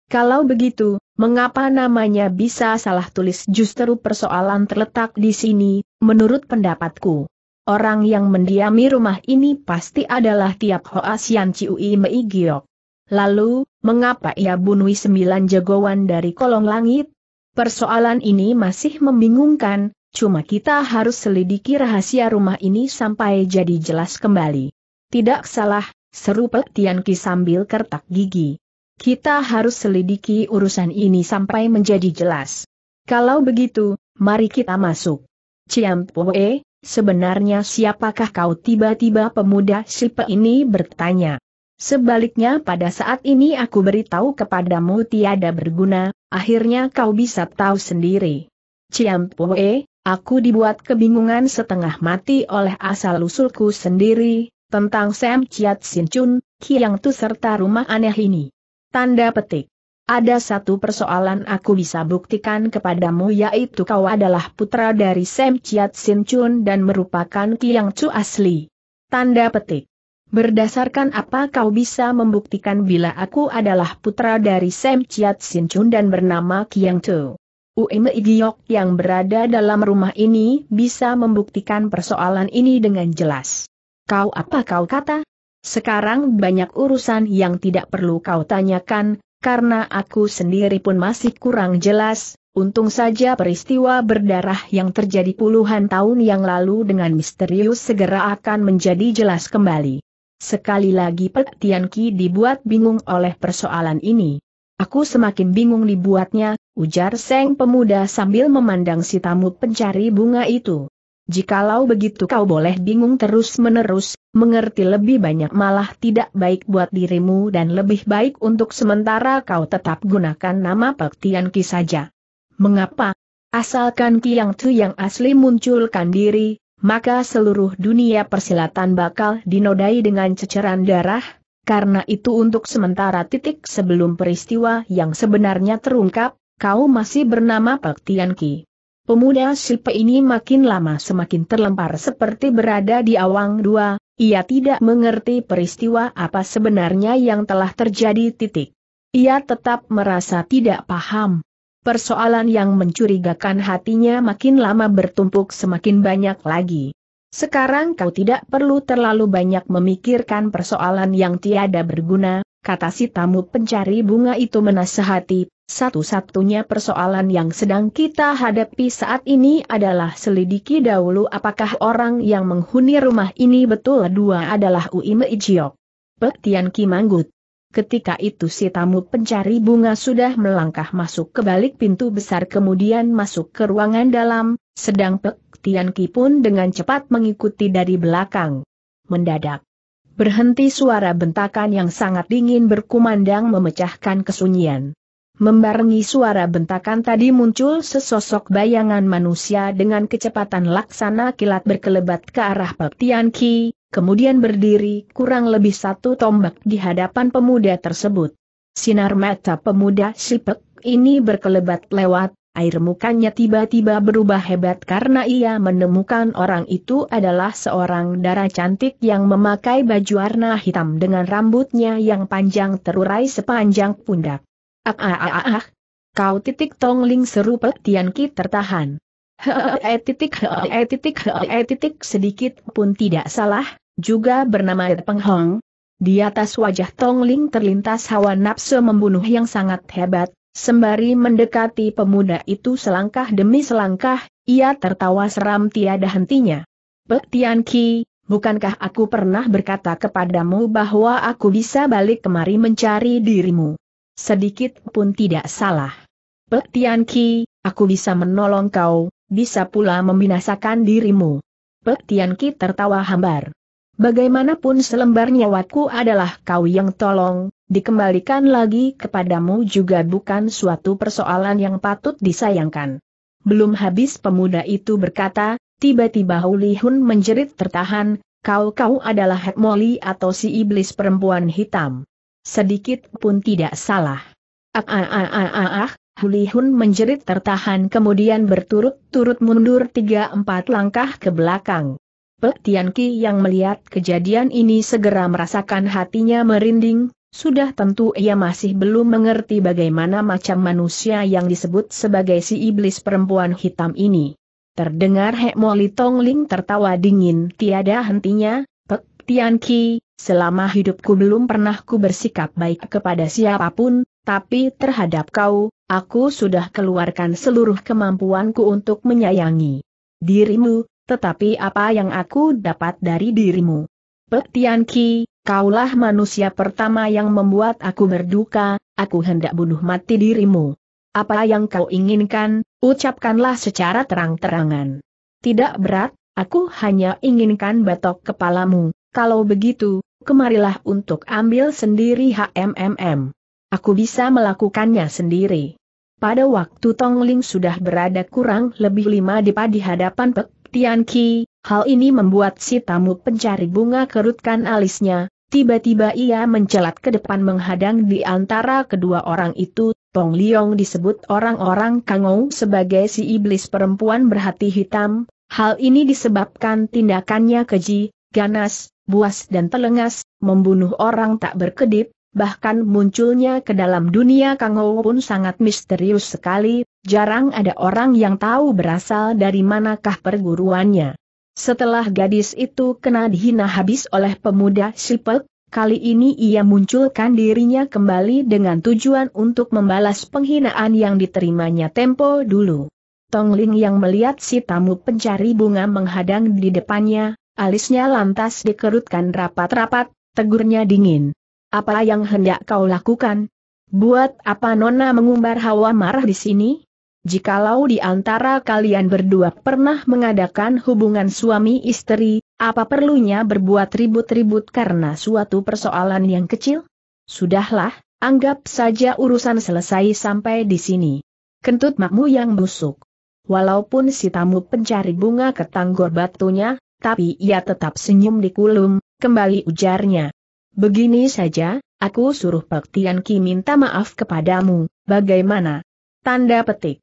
Kalau begitu, mengapa namanya bisa salah tulis justru persoalan terletak di sini, menurut pendapatku. Orang yang mendiami rumah ini pasti adalah Tiap Hoas Yan Ciu Im Lalu, mengapa ia bunuh sembilan jagoan dari kolong langit? Persoalan ini masih membingungkan, cuma kita harus selidiki rahasia rumah ini sampai jadi jelas kembali. Tidak salah, seru Pek Tian Ki sambil kertak gigi. Kita harus selidiki urusan ini sampai menjadi jelas. Kalau begitu, mari kita masuk. Ciam Poe, sebenarnya siapakah kau tiba-tiba pemuda Sipe ini bertanya. Sebaliknya pada saat ini aku beritahu kepadamu tiada berguna, akhirnya kau bisa tahu sendiri. Ciam Poe, aku dibuat kebingungan setengah mati oleh asal-usulku sendiri, tentang Sam Chiat Sin Chun, Kiang Tu serta rumah aneh ini. Tanda petik. Ada satu persoalan aku bisa buktikan kepadamu yaitu kau adalah putra dari Sam Chiat Sin Chun dan merupakan Kiang Chu asli. Tanda petik. Berdasarkan apa kau bisa membuktikan bila aku adalah putra dari Sam Chiat Sin Chun dan bernama Kiang Tu? Ume Igiyok yang berada dalam rumah ini bisa membuktikan persoalan ini dengan jelas. Kau apa kau kata? Sekarang banyak urusan yang tidak perlu kau tanyakan, karena aku sendiri pun masih kurang jelas, untung saja peristiwa berdarah yang terjadi puluhan tahun yang lalu dengan misterius segera akan menjadi jelas kembali. Sekali lagi Pek Tian Ki dibuat bingung oleh persoalan ini. Aku semakin bingung dibuatnya, ujar Seng pemuda sambil memandang si tamu pencari bunga itu. Jikalau begitu kau boleh bingung terus-menerus, mengerti lebih banyak malah tidak baik buat dirimu dan lebih baik untuk sementara kau tetap gunakan nama Tian Ki saja. Mengapa? Asalkan yang Tu yang asli munculkan diri, maka seluruh dunia persilatan bakal dinodai dengan ceceran darah, karena itu untuk sementara titik sebelum peristiwa yang sebenarnya terungkap, kau masih bernama Pak Ki. Pemuda Silpe ini makin lama semakin terlempar seperti berada di awang dua, ia tidak mengerti peristiwa apa sebenarnya yang telah terjadi titik. Ia tetap merasa tidak paham, Persoalan yang mencurigakan hatinya makin lama bertumpuk semakin banyak lagi. Sekarang kau tidak perlu terlalu banyak memikirkan persoalan yang tiada berguna, kata si tamu pencari bunga itu menasehati, satu-satunya persoalan yang sedang kita hadapi saat ini adalah selidiki dahulu apakah orang yang menghuni rumah ini betul dua adalah Uime Ijiok. Ki Manggut. Ketika itu si tamu pencari bunga sudah melangkah masuk ke balik pintu besar kemudian masuk ke ruangan dalam, sedang Pek Tian pun dengan cepat mengikuti dari belakang. Mendadak. Berhenti suara bentakan yang sangat dingin berkumandang memecahkan kesunyian. Membarengi suara bentakan tadi muncul sesosok bayangan manusia dengan kecepatan laksana kilat berkelebat ke arah Pek Tian kemudian berdiri kurang lebih satu tombak di hadapan pemuda tersebut. Sinar mata pemuda Sipek ini berkelebat lewat, air mukanya tiba-tiba berubah hebat karena ia menemukan orang itu adalah seorang darah cantik yang memakai baju warna hitam dengan rambutnya yang panjang terurai sepanjang pundak. Ah ah ah ah. ah. Kau titik tongling seru petian ki tertahan. Hehehe titik hehehe titik hehehe titik sedikit pun tidak salah, juga bernama Peng Hong. Di atas wajah Tong Ling terlintas hawa nafsu membunuh yang sangat hebat, sembari mendekati pemuda itu selangkah demi selangkah, ia tertawa seram tiada hentinya. Pek Tian Ki, bukankah aku pernah berkata kepadamu bahwa aku bisa balik kemari mencari dirimu? Sedikit pun tidak salah. Pek Tian Ki, aku bisa menolong kau, bisa pula membinasakan dirimu. Pek Tian Ki tertawa hambar. Bagaimanapun selembar nyawaku adalah kau yang tolong, dikembalikan lagi kepadamu juga bukan suatu persoalan yang patut disayangkan. Belum habis pemuda itu berkata, tiba-tiba Hulihun menjerit tertahan, kau-kau adalah moli atau si iblis perempuan hitam. Sedikit pun tidak salah. Ah ah ah ah ah ah, menjerit tertahan kemudian berturut-turut mundur tiga empat langkah ke belakang. Pek Tian Ki yang melihat kejadian ini segera merasakan hatinya merinding, sudah tentu ia masih belum mengerti bagaimana macam manusia yang disebut sebagai si iblis perempuan hitam ini. Terdengar Hek Moli Tong Ling tertawa dingin tiada hentinya, Pek Tian Ki, selama hidupku belum pernah ku bersikap baik kepada siapapun, tapi terhadap kau, aku sudah keluarkan seluruh kemampuanku untuk menyayangi dirimu, tetapi apa yang aku dapat dari dirimu? Petian Ki, kaulah manusia pertama yang membuat aku berduka, aku hendak bunuh mati dirimu. Apa yang kau inginkan, ucapkanlah secara terang-terangan. Tidak berat, aku hanya inginkan batok kepalamu, kalau begitu, kemarilah untuk ambil sendiri HMMM. Aku bisa melakukannya sendiri. Pada waktu Tongling sudah berada kurang lebih lima depa di hadapan Pek Tian Ki, hal ini membuat si tamu pencari bunga kerutkan alisnya, tiba-tiba ia mencelat ke depan menghadang di antara kedua orang itu, Tong Liong disebut orang-orang Kangou sebagai si iblis perempuan berhati hitam, hal ini disebabkan tindakannya keji, ganas, buas dan telengas, membunuh orang tak berkedip, bahkan munculnya ke dalam dunia Kangou pun sangat misterius sekali, Jarang ada orang yang tahu berasal dari manakah perguruannya. Setelah gadis itu kena dihina habis oleh pemuda Sipek, kali ini ia munculkan dirinya kembali dengan tujuan untuk membalas penghinaan yang diterimanya tempo dulu. Tong Ling yang melihat si tamu pencari bunga menghadang di depannya, alisnya lantas dikerutkan rapat-rapat, tegurnya dingin. Apa yang hendak kau lakukan? Buat apa Nona mengumbar hawa marah di sini? jikalau di antara kalian berdua pernah mengadakan hubungan suami istri, apa perlunya berbuat ribut-ribut karena suatu persoalan yang kecil? Sudahlah, anggap saja urusan selesai sampai di sini. Kentut makmu yang busuk. Walaupun si tamu pencari bunga ketanggor batunya, tapi ia tetap senyum di kulum, kembali ujarnya. Begini saja, aku suruh Pak Tian Ki minta maaf kepadamu, bagaimana? Tanda petik.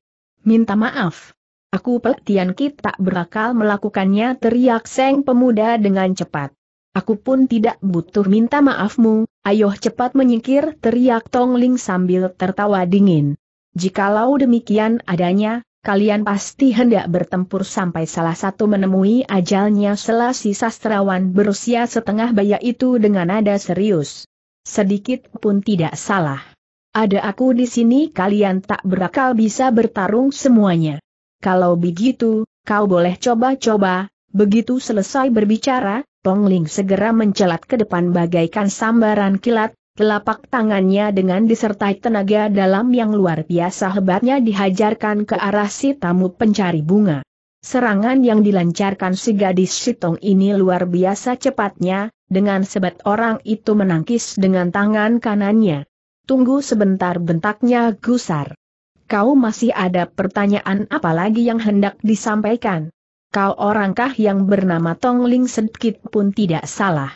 Minta maaf. Aku Tian Ki tak berakal melakukannya teriak Seng pemuda dengan cepat. Aku pun tidak butuh minta maafmu, ayo cepat menyingkir teriak Tong Ling sambil tertawa dingin. Jikalau demikian adanya, kalian pasti hendak bertempur sampai salah satu menemui ajalnya selah si sastrawan berusia setengah baya itu dengan nada serius. Sedikit pun tidak salah. Ada aku di sini kalian tak berakal bisa bertarung semuanya. Kalau begitu, kau boleh coba-coba, begitu selesai berbicara, Tong Ling segera mencelat ke depan bagaikan sambaran kilat, telapak tangannya dengan disertai tenaga dalam yang luar biasa hebatnya dihajarkan ke arah si tamu pencari bunga. Serangan yang dilancarkan si gadis Sitong ini luar biasa cepatnya, dengan sebat orang itu menangkis dengan tangan kanannya. Tunggu sebentar bentaknya gusar. Kau masih ada pertanyaan apalagi yang hendak disampaikan? Kau orangkah yang bernama Tong Ling sedikit pun tidak salah.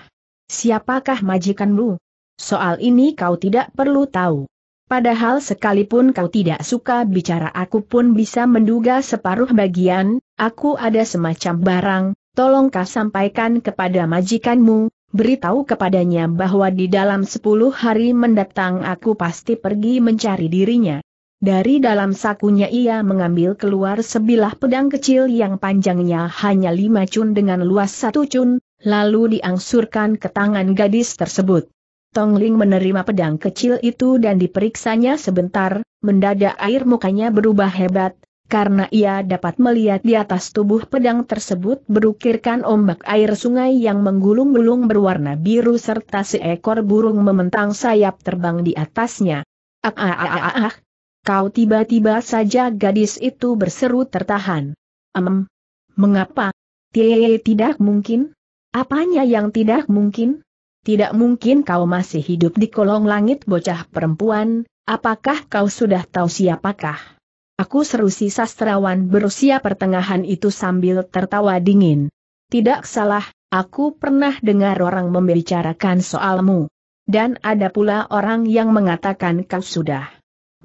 Siapakah majikanmu? Soal ini kau tidak perlu tahu. Padahal sekalipun kau tidak suka bicara aku pun bisa menduga separuh bagian, aku ada semacam barang, tolong kau sampaikan kepada majikanmu, beritahu kepadanya bahwa di dalam sepuluh hari mendatang aku pasti pergi mencari dirinya. Dari dalam sakunya ia mengambil keluar sebilah pedang kecil yang panjangnya hanya lima cun dengan luas satu cun, lalu diangsurkan ke tangan gadis tersebut. Tong Ling menerima pedang kecil itu dan diperiksanya sebentar, mendadak air mukanya berubah hebat, karena ia dapat melihat di atas tubuh pedang tersebut berukirkan ombak air sungai yang menggulung-gulung berwarna biru serta seekor burung mementang sayap terbang di atasnya. Ah ah ah ah ah. Kau tiba-tiba saja gadis itu berseru tertahan. Em. Mengapa? tidak mungkin? Apanya yang tidak mungkin? Tidak mungkin kau masih hidup di kolong langit bocah perempuan, apakah kau sudah tahu siapakah? Aku seru si sastrawan berusia pertengahan itu sambil tertawa dingin. Tidak salah, aku pernah dengar orang membicarakan soalmu. Dan ada pula orang yang mengatakan kau sudah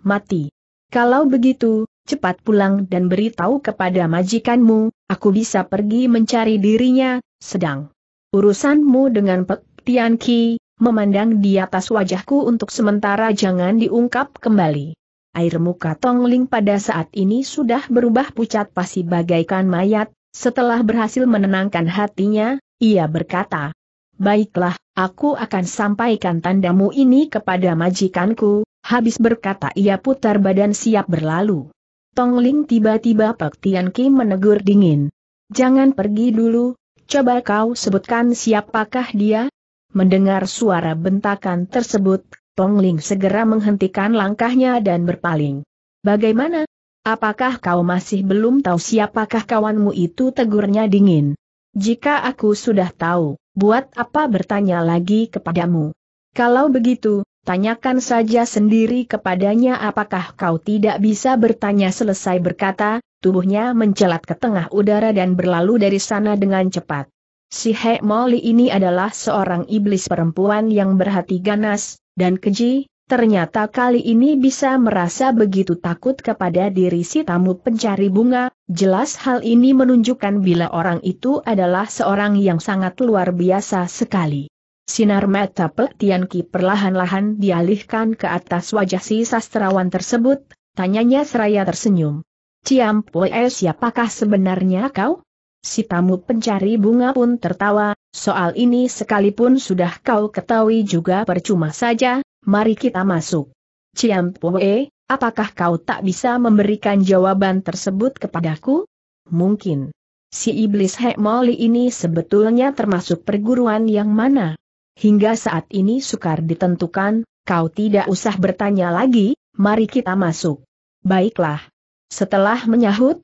mati. Kalau begitu, cepat pulang dan beritahu kepada majikanmu, aku bisa pergi mencari dirinya, sedang urusanmu dengan Pek Tian Ki, memandang di atas wajahku untuk sementara jangan diungkap kembali air muka Tong Ling pada saat ini sudah berubah pucat pasi bagaikan mayat, setelah berhasil menenangkan hatinya, ia berkata, Baiklah, aku akan sampaikan tandamu ini kepada majikanku, habis berkata ia putar badan siap berlalu. Tong Ling tiba-tiba Pak Tian Kim menegur dingin. Jangan pergi dulu, coba kau sebutkan siapakah dia? Mendengar suara bentakan tersebut, Tong Ling segera menghentikan langkahnya dan berpaling. Bagaimana? Apakah kau masih belum tahu siapakah kawanmu itu tegurnya dingin? Jika aku sudah tahu, buat apa bertanya lagi kepadamu? Kalau begitu, tanyakan saja sendiri kepadanya apakah kau tidak bisa bertanya selesai berkata, tubuhnya mencelat ke tengah udara dan berlalu dari sana dengan cepat. Si Hek Moli ini adalah seorang iblis perempuan yang berhati ganas, dan keji, ternyata kali ini bisa merasa begitu takut kepada diri si tamu pencari bunga, jelas hal ini menunjukkan bila orang itu adalah seorang yang sangat luar biasa sekali. Sinar mata Pek Tian Ki perlahan-lahan dialihkan ke atas wajah si sastrawan tersebut, tanyanya seraya tersenyum. Ciam Pue siapakah sebenarnya kau? Si tamu pencari bunga pun tertawa, soal ini sekalipun sudah kau ketahui juga percuma saja, mari kita masuk. Ciam Poe, apakah kau tak bisa memberikan jawaban tersebut kepadaku? Mungkin. Si iblis Hekmoli ini sebetulnya termasuk perguruan yang mana? Hingga saat ini sukar ditentukan, kau tidak usah bertanya lagi, mari kita masuk. Baiklah. Setelah menyahut,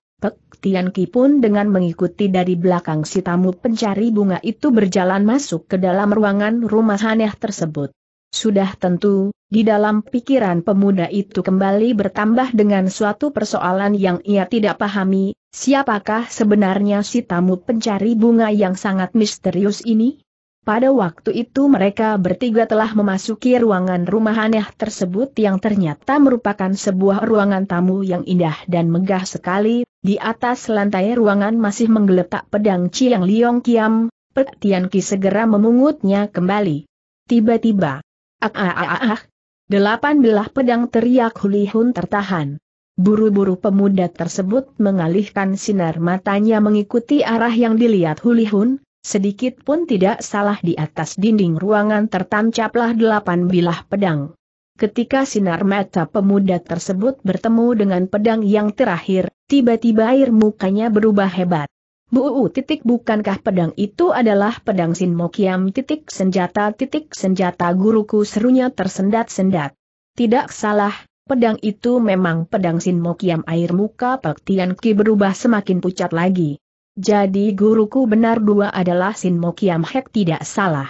Tian Ki pun dengan mengikuti dari belakang si tamu pencari bunga itu berjalan masuk ke dalam ruangan rumah aneh tersebut. Sudah tentu, di dalam pikiran pemuda itu kembali bertambah dengan suatu persoalan yang ia tidak pahami, siapakah sebenarnya si tamu pencari bunga yang sangat misterius ini? Pada waktu itu mereka bertiga telah memasuki ruangan rumah aneh tersebut yang ternyata merupakan sebuah ruangan tamu yang indah dan megah sekali, di atas lantai ruangan masih menggeletak pedang Ciang Liong Kiam, Pek Tian Ki segera memungutnya kembali. Tiba-tiba, ah ah ah ah, delapan belah pedang teriak Huli Hun tertahan. Buru-buru pemuda tersebut mengalihkan sinar matanya mengikuti arah yang dilihat Huli Hun, Sedikit pun tidak salah di atas dinding ruangan tertancaplah delapan bilah pedang. Ketika sinar mata pemuda tersebut bertemu dengan pedang yang terakhir, tiba-tiba air mukanya berubah hebat. Bu Uu titik bukankah pedang itu adalah pedang Sin Mokiam titik senjata titik senjata guruku serunya tersendat-sendat. Tidak salah, pedang itu memang pedang Sin Mokiam air muka Pak Tian Ki berubah semakin pucat lagi. Jadi guruku benar dua adalah Sin Mo Kiam Hek tidak salah.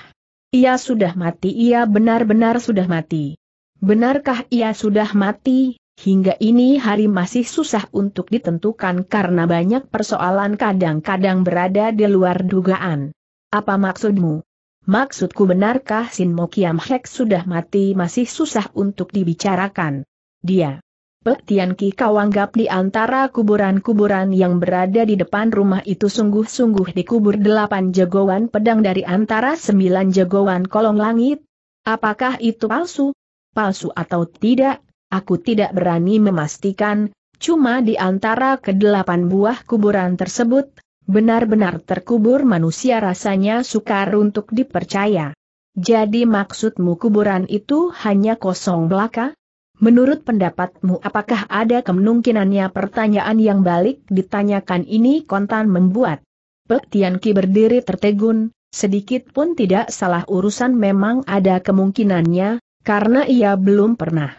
Ia sudah mati, ia benar-benar sudah mati. Benarkah ia sudah mati? Hingga ini hari masih susah untuk ditentukan karena banyak persoalan kadang-kadang berada di luar dugaan. Apa maksudmu? Maksudku benarkah Sin Mo Kiam Hek sudah mati masih susah untuk dibicarakan? Dia Tian Ki kau anggap di antara kuburan-kuburan yang berada di depan rumah itu sungguh-sungguh dikubur delapan jagoan pedang dari antara sembilan jagoan kolong langit? Apakah itu palsu? Palsu atau tidak, aku tidak berani memastikan, cuma di antara kedelapan buah kuburan tersebut, benar-benar terkubur manusia rasanya sukar untuk dipercaya. Jadi maksudmu kuburan itu hanya kosong belaka? Menurut pendapatmu apakah ada kemungkinannya pertanyaan yang balik ditanyakan ini kontan membuat? Pek berdiri tertegun, sedikit pun tidak salah urusan memang ada kemungkinannya, karena ia belum pernah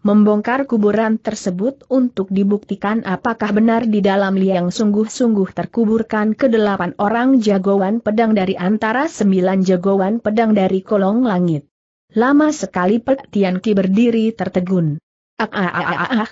membongkar kuburan tersebut untuk dibuktikan apakah benar di dalam liang sungguh-sungguh terkuburkan kedelapan orang jagoan pedang dari antara sembilan jagoan pedang dari kolong langit. Lama sekali Pek Tian berdiri tertegun. Ah, ah, ah, ah, ah.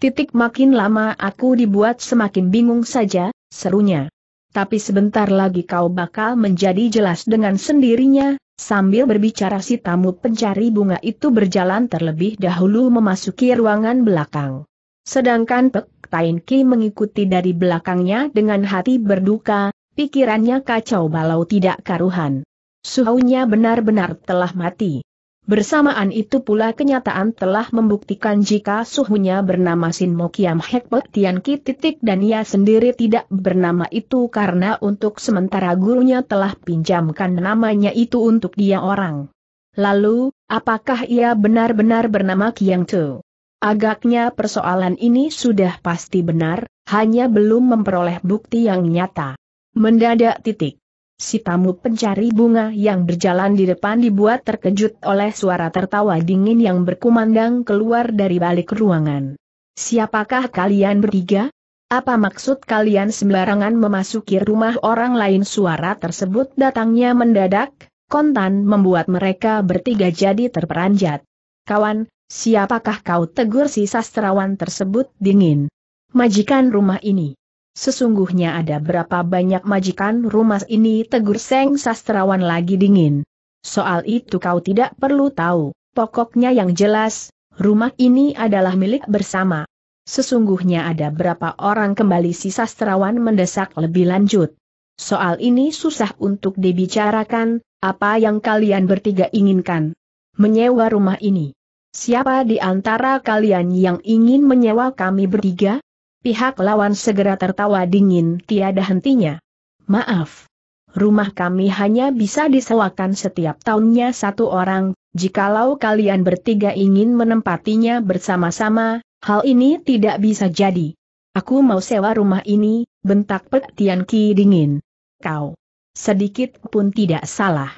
Titik makin lama aku dibuat semakin bingung saja, serunya. Tapi sebentar lagi kau bakal menjadi jelas dengan sendirinya, sambil berbicara si tamu pencari bunga itu berjalan terlebih dahulu memasuki ruangan belakang. Sedangkan Pek Tain mengikuti dari belakangnya dengan hati berduka, pikirannya kacau balau tidak karuhan. Suhunya benar-benar telah mati. Bersamaan itu pula kenyataan telah membuktikan jika suhunya bernama Sin Mokiam Hekpek Tian Ki titik dan ia sendiri tidak bernama itu karena untuk sementara gurunya telah pinjamkan namanya itu untuk dia orang. Lalu, apakah ia benar-benar bernama Kiang Tu? Agaknya persoalan ini sudah pasti benar, hanya belum memperoleh bukti yang nyata. Mendadak titik. Si tamu pencari bunga yang berjalan di depan dibuat terkejut oleh suara tertawa dingin yang berkumandang keluar dari balik ruangan. Siapakah kalian bertiga? Apa maksud kalian sembarangan memasuki rumah orang lain suara tersebut datangnya mendadak, kontan membuat mereka bertiga jadi terperanjat. Kawan, siapakah kau tegur si sastrawan tersebut dingin? Majikan rumah ini. Sesungguhnya ada berapa banyak majikan rumah ini tegur Seng Sastrawan lagi dingin. Soal itu kau tidak perlu tahu, pokoknya yang jelas, rumah ini adalah milik bersama. Sesungguhnya ada berapa orang kembali si sastrawan mendesak lebih lanjut. Soal ini susah untuk dibicarakan, apa yang kalian bertiga inginkan. Menyewa rumah ini. Siapa di antara kalian yang ingin menyewa kami bertiga? Pihak lawan segera tertawa dingin tiada hentinya. Maaf. Rumah kami hanya bisa disewakan setiap tahunnya satu orang, jikalau kalian bertiga ingin menempatinya bersama-sama, hal ini tidak bisa jadi. Aku mau sewa rumah ini, bentak Pek Tian Ki dingin. Kau. Sedikit pun tidak salah.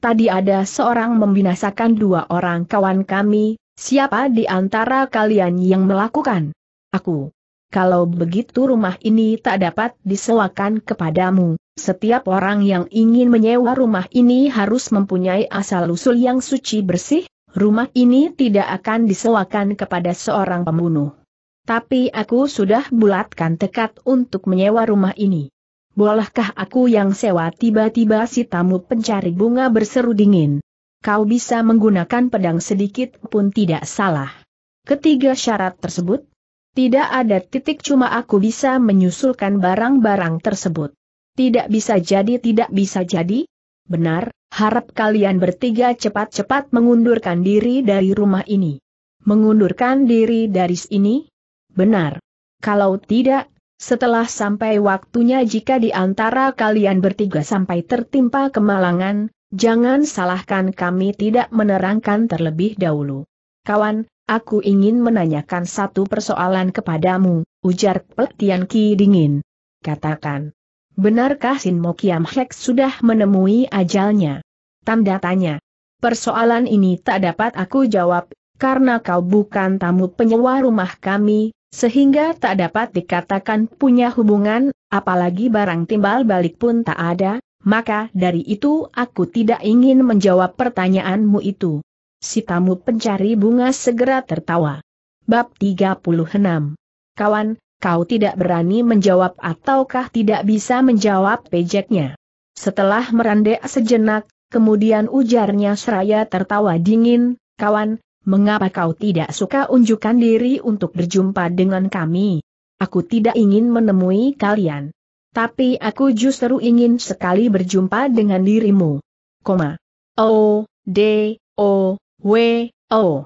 Tadi ada seorang membinasakan dua orang kawan kami, siapa di antara kalian yang melakukan? Aku kalau begitu rumah ini tak dapat disewakan kepadamu. Setiap orang yang ingin menyewa rumah ini harus mempunyai asal-usul yang suci bersih, rumah ini tidak akan disewakan kepada seorang pembunuh. Tapi aku sudah bulatkan tekad untuk menyewa rumah ini. Bolehkah aku yang sewa tiba-tiba si tamu pencari bunga berseru dingin. Kau bisa menggunakan pedang sedikit pun tidak salah. Ketiga syarat tersebut tidak ada titik cuma aku bisa menyusulkan barang-barang tersebut. Tidak bisa jadi tidak bisa jadi? Benar, harap kalian bertiga cepat-cepat mengundurkan diri dari rumah ini. Mengundurkan diri dari sini? Benar. Kalau tidak, setelah sampai waktunya jika di antara kalian bertiga sampai tertimpa kemalangan, jangan salahkan kami tidak menerangkan terlebih dahulu. Kawan, aku ingin menanyakan satu persoalan kepadamu, ujar Petian Ki dingin. Katakan. Benarkah Sin Mokiam Hek sudah menemui ajalnya? Tanda tanya. Persoalan ini tak dapat aku jawab, karena kau bukan tamu penyewa rumah kami, sehingga tak dapat dikatakan punya hubungan, apalagi barang timbal balik pun tak ada, maka dari itu aku tidak ingin menjawab pertanyaanmu itu. Si tamu pencari bunga segera tertawa. Bab 36. Kawan, kau tidak berani menjawab ataukah tidak bisa menjawab pejeknya. Setelah merendek sejenak, kemudian ujarnya seraya tertawa dingin, kawan, mengapa kau tidak suka unjukkan diri untuk berjumpa dengan kami? Aku tidak ingin menemui kalian. Tapi aku justru ingin sekali berjumpa dengan dirimu. Koma. O, D, O, W. O. Oh.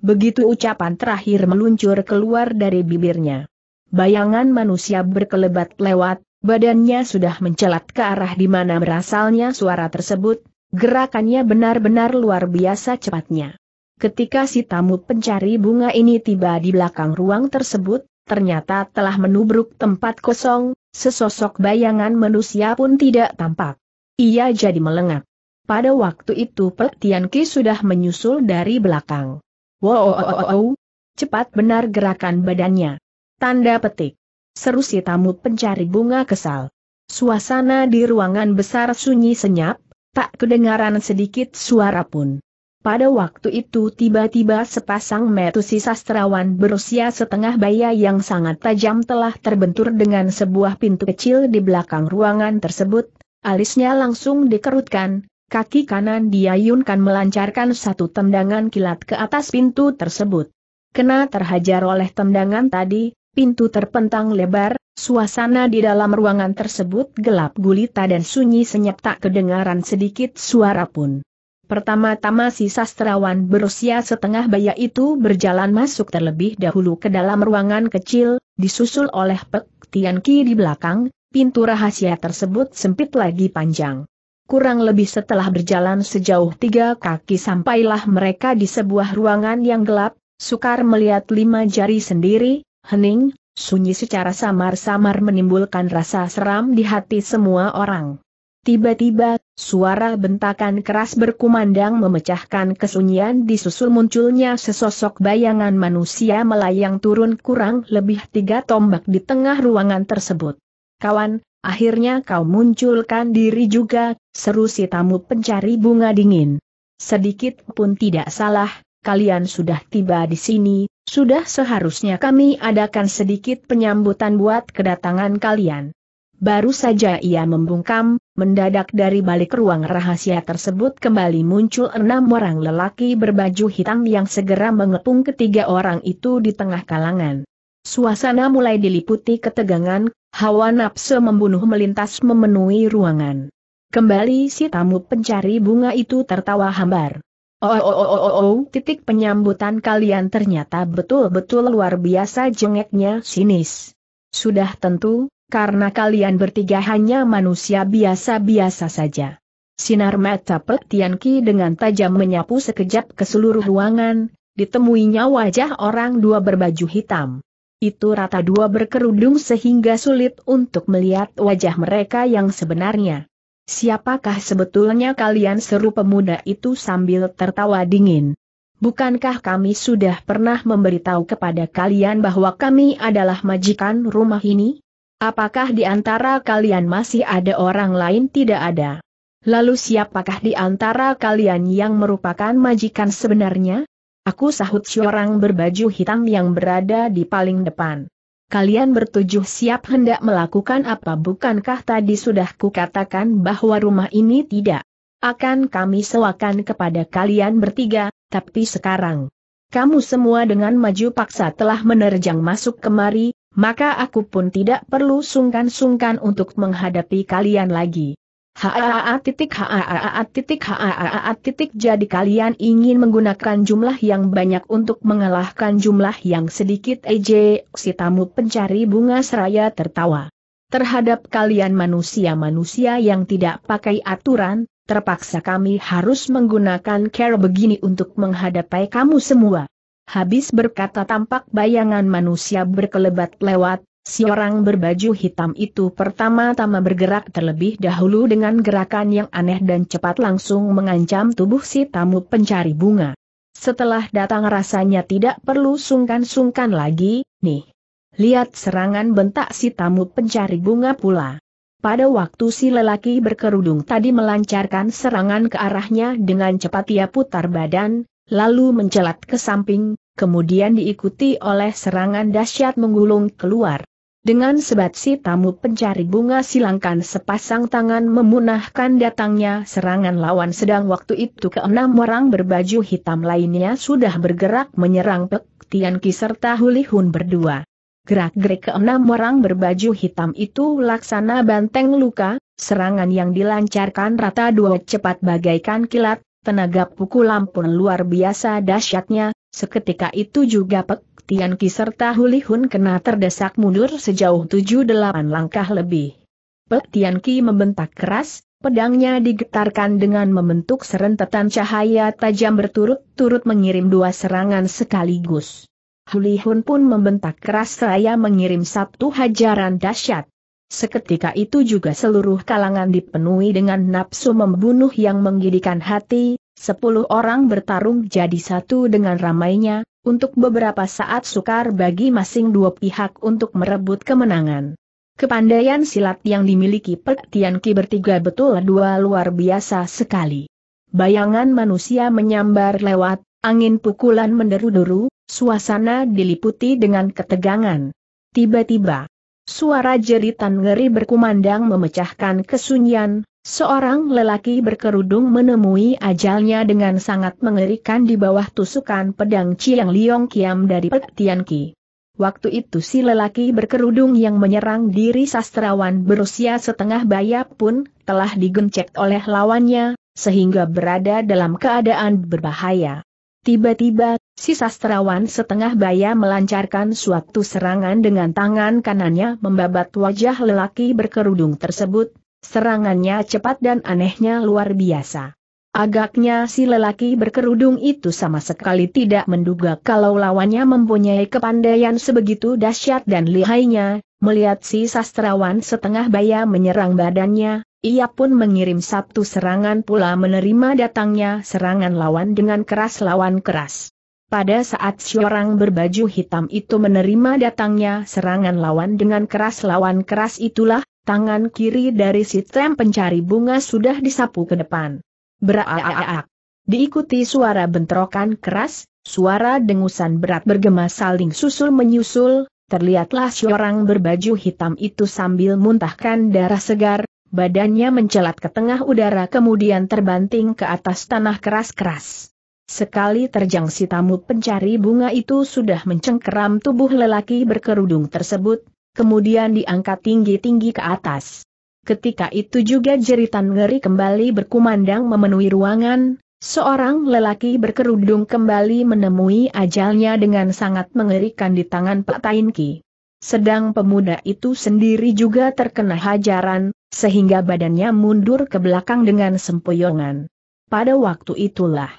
Begitu ucapan terakhir meluncur keluar dari bibirnya. Bayangan manusia berkelebat lewat, badannya sudah mencelat ke arah di mana berasalnya suara tersebut, gerakannya benar-benar luar biasa cepatnya. Ketika si tamu pencari bunga ini tiba di belakang ruang tersebut, ternyata telah menubruk tempat kosong, sesosok bayangan manusia pun tidak tampak. Ia jadi melengak. Pada waktu itu Petian Ki sudah menyusul dari belakang. Wow, oh, oh, oh. cepat benar gerakan badannya. Tanda petik. Seru si tamu pencari bunga kesal. Suasana di ruangan besar sunyi senyap, tak kedengaran sedikit suara pun. Pada waktu itu tiba-tiba sepasang metusi sastrawan berusia setengah baya yang sangat tajam telah terbentur dengan sebuah pintu kecil di belakang ruangan tersebut, alisnya langsung dikerutkan, kaki kanan diayunkan melancarkan satu tendangan kilat ke atas pintu tersebut. Kena terhajar oleh tendangan tadi, pintu terpentang lebar, suasana di dalam ruangan tersebut gelap gulita dan sunyi senyap tak kedengaran sedikit suara pun. Pertama-tama si sastrawan berusia setengah baya itu berjalan masuk terlebih dahulu ke dalam ruangan kecil, disusul oleh Pek Tian Ki di belakang, pintu rahasia tersebut sempit lagi panjang. Kurang lebih setelah berjalan sejauh tiga kaki sampailah mereka di sebuah ruangan yang gelap, sukar melihat lima jari sendiri, hening, sunyi secara samar-samar menimbulkan rasa seram di hati semua orang. Tiba-tiba, suara bentakan keras berkumandang memecahkan kesunyian disusul munculnya sesosok bayangan manusia melayang turun kurang lebih tiga tombak di tengah ruangan tersebut. Kawan, Akhirnya kau munculkan diri juga, seru si tamu pencari bunga dingin. Sedikit pun tidak salah, kalian sudah tiba di sini, sudah seharusnya kami adakan sedikit penyambutan buat kedatangan kalian. Baru saja ia membungkam, mendadak dari balik ruang rahasia tersebut kembali muncul enam orang lelaki berbaju hitam yang segera mengepung ketiga orang itu di tengah kalangan. Suasana mulai diliputi ketegangan, Hawa nafsu membunuh melintas memenuhi ruangan. Kembali si tamu pencari bunga itu tertawa hambar. Oh, oh, oh, oh, oh, oh, oh, titik penyambutan kalian ternyata betul-betul luar biasa jengeknya sinis. Sudah tentu, karena kalian bertiga hanya manusia biasa-biasa saja. Sinar mata Petian Ki dengan tajam menyapu sekejap ke seluruh ruangan, ditemuinya wajah orang dua berbaju hitam. Itu rata dua berkerudung sehingga sulit untuk melihat wajah mereka yang sebenarnya. Siapakah sebetulnya kalian seru pemuda itu sambil tertawa dingin? Bukankah kami sudah pernah memberitahu kepada kalian bahwa kami adalah majikan rumah ini? Apakah di antara kalian masih ada orang lain tidak ada? Lalu siapakah di antara kalian yang merupakan majikan sebenarnya? Aku sahut seorang berbaju hitam yang berada di paling depan. Kalian bertujuh siap hendak melakukan apa bukankah tadi sudah kukatakan bahwa rumah ini tidak akan kami sewakan kepada kalian bertiga, tapi sekarang kamu semua dengan maju paksa telah menerjang masuk kemari, maka aku pun tidak perlu sungkan-sungkan untuk menghadapi kalian lagi. HAAA titik HAAA titik HAAA titik jadi kalian ingin menggunakan jumlah yang banyak untuk mengalahkan jumlah yang sedikit EJ si tamu pencari bunga seraya tertawa terhadap kalian manusia-manusia yang tidak pakai aturan terpaksa kami harus menggunakan care begini untuk menghadapi kamu semua habis berkata tampak bayangan manusia berkelebat lewat Si orang berbaju hitam itu pertama-tama bergerak terlebih dahulu dengan gerakan yang aneh dan cepat langsung mengancam tubuh si tamu pencari bunga. Setelah datang rasanya tidak perlu sungkan-sungkan lagi, nih. Lihat serangan bentak si tamu pencari bunga pula. Pada waktu si lelaki berkerudung tadi melancarkan serangan ke arahnya dengan cepat ia putar badan, lalu mencelat ke samping, kemudian diikuti oleh serangan dahsyat menggulung keluar. Dengan sebat si tamu pencari bunga silangkan sepasang tangan memunahkan datangnya serangan lawan sedang waktu itu keenam orang berbaju hitam lainnya sudah bergerak menyerang Pek Ki serta Hun berdua. Gerak-gerik keenam orang berbaju hitam itu laksana banteng luka, serangan yang dilancarkan rata dua cepat bagaikan kilat, tenaga pukulan pun luar biasa dahsyatnya, Seketika itu juga Pek Tian Ki serta Huli Hun kena terdesak mundur sejauh 7-8 langkah lebih. Pek Tian Ki membentak keras, pedangnya digetarkan dengan membentuk serentetan cahaya tajam berturut-turut mengirim dua serangan sekaligus. Huli Hun pun membentak keras raya mengirim satu hajaran dahsyat. Seketika itu juga seluruh kalangan dipenuhi dengan nafsu membunuh yang menggidikan hati, Sepuluh orang bertarung jadi satu dengan ramainya, untuk beberapa saat sukar bagi masing dua pihak untuk merebut kemenangan. Kepandaian silat yang dimiliki Petian Ki bertiga betul dua luar biasa sekali. Bayangan manusia menyambar lewat, angin pukulan menderu-deru, suasana diliputi dengan ketegangan. Tiba-tiba, suara jeritan ngeri berkumandang memecahkan kesunyian, Seorang lelaki berkerudung menemui ajalnya dengan sangat mengerikan di bawah tusukan pedang Chiang Liong Kiam dari Pek Tian Ki. Waktu itu si lelaki berkerudung yang menyerang diri sastrawan berusia setengah bayap pun telah digencet oleh lawannya, sehingga berada dalam keadaan berbahaya. Tiba-tiba, si sastrawan setengah baya melancarkan suatu serangan dengan tangan kanannya membabat wajah lelaki berkerudung tersebut, Serangannya cepat dan anehnya luar biasa. Agaknya si lelaki berkerudung itu sama sekali tidak menduga kalau lawannya mempunyai kepandaian sebegitu dahsyat dan lihainya, melihat si sastrawan setengah baya menyerang badannya, ia pun mengirim satu serangan pula menerima datangnya serangan lawan dengan keras lawan keras. Pada saat si berbaju hitam itu menerima datangnya serangan lawan dengan keras lawan keras itulah, tangan kiri dari si pencari bunga sudah disapu ke depan. Beraaak. Diikuti suara bentrokan keras, suara dengusan berat bergema saling susul menyusul, terlihatlah seorang berbaju hitam itu sambil muntahkan darah segar, badannya mencelat ke tengah udara kemudian terbanting ke atas tanah keras-keras. Sekali terjang si tamu pencari bunga itu sudah mencengkeram tubuh lelaki berkerudung tersebut, kemudian diangkat tinggi-tinggi ke atas. Ketika itu juga jeritan ngeri kembali berkumandang memenuhi ruangan, seorang lelaki berkerudung kembali menemui ajalnya dengan sangat mengerikan di tangan Pak Tainki. Sedang pemuda itu sendiri juga terkena hajaran, sehingga badannya mundur ke belakang dengan sempoyongan. Pada waktu itulah,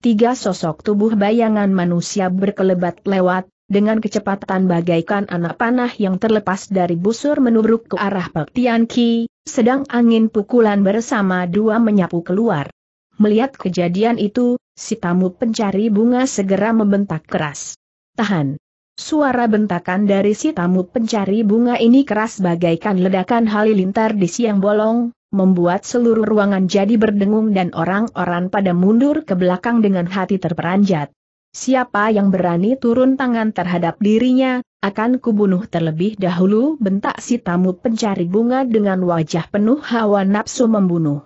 tiga sosok tubuh bayangan manusia berkelebat lewat, dengan kecepatan bagaikan anak panah yang terlepas dari busur menubruk ke arah Pak Tian Ki, sedang angin pukulan bersama dua menyapu keluar. Melihat kejadian itu, si tamu pencari bunga segera membentak keras. Tahan! Suara bentakan dari si tamu pencari bunga ini keras bagaikan ledakan halilintar di siang bolong, membuat seluruh ruangan jadi berdengung dan orang-orang pada mundur ke belakang dengan hati terperanjat. Siapa yang berani turun tangan terhadap dirinya, akan kubunuh terlebih dahulu bentak si tamu pencari bunga dengan wajah penuh hawa nafsu membunuh.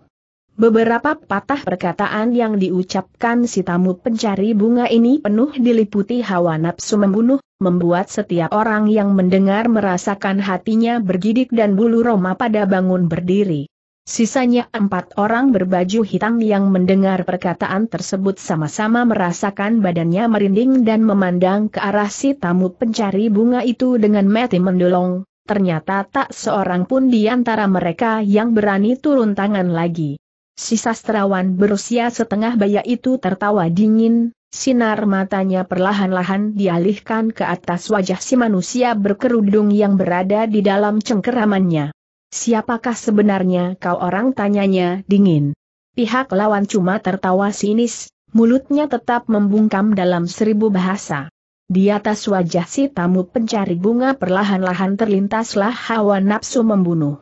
Beberapa patah perkataan yang diucapkan si tamu pencari bunga ini penuh diliputi hawa nafsu membunuh, membuat setiap orang yang mendengar merasakan hatinya bergidik dan bulu roma pada bangun berdiri. Sisanya empat orang berbaju hitam yang mendengar perkataan tersebut sama-sama merasakan badannya merinding dan memandang ke arah si tamu pencari bunga itu dengan mati mendolong. Ternyata tak seorang pun di antara mereka yang berani turun tangan lagi. Si sastrawan berusia setengah baya itu tertawa dingin, sinar matanya perlahan-lahan dialihkan ke atas wajah si manusia berkerudung yang berada di dalam cengkeramannya. Siapakah sebenarnya kau orang tanyanya dingin? Pihak lawan cuma tertawa sinis, mulutnya tetap membungkam dalam seribu bahasa. Di atas wajah si tamu pencari bunga perlahan-lahan terlintaslah hawa nafsu membunuh.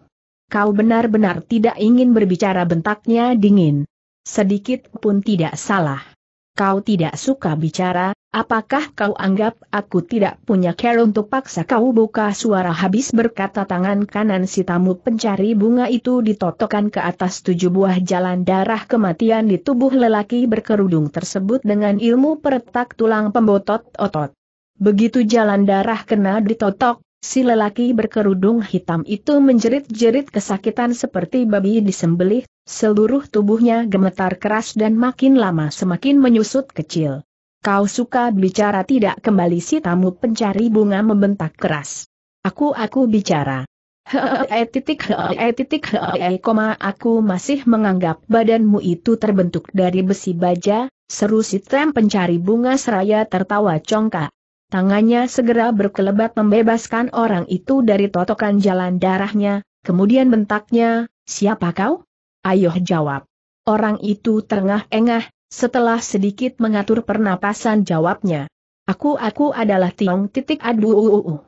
Kau benar-benar tidak ingin berbicara bentaknya dingin. Sedikit pun tidak salah. Kau tidak suka bicara, Apakah kau anggap aku tidak punya care untuk paksa kau buka suara habis berkata tangan kanan si tamu pencari bunga itu ditotokkan ke atas tujuh buah jalan darah kematian di tubuh lelaki berkerudung tersebut dengan ilmu peretak tulang pembotot otot. Begitu jalan darah kena ditotok, si lelaki berkerudung hitam itu menjerit-jerit kesakitan seperti babi disembelih, seluruh tubuhnya gemetar keras dan makin lama semakin menyusut kecil. Kau suka bicara tidak kembali si tamu pencari bunga membentak keras. Aku-aku bicara. Hehehe titik hehehe titik hehehe koma aku masih menganggap badanmu itu terbentuk dari besi baja, seru si tem pencari bunga seraya tertawa congkak. Tangannya segera berkelebat membebaskan orang itu dari totokan jalan darahnya, kemudian bentaknya, siapa kau? Ayuh jawab. Orang itu terengah-engah, setelah sedikit mengatur pernapasan jawabnya. Aku-aku adalah Tiong titik aduh. Uh, uh, uh.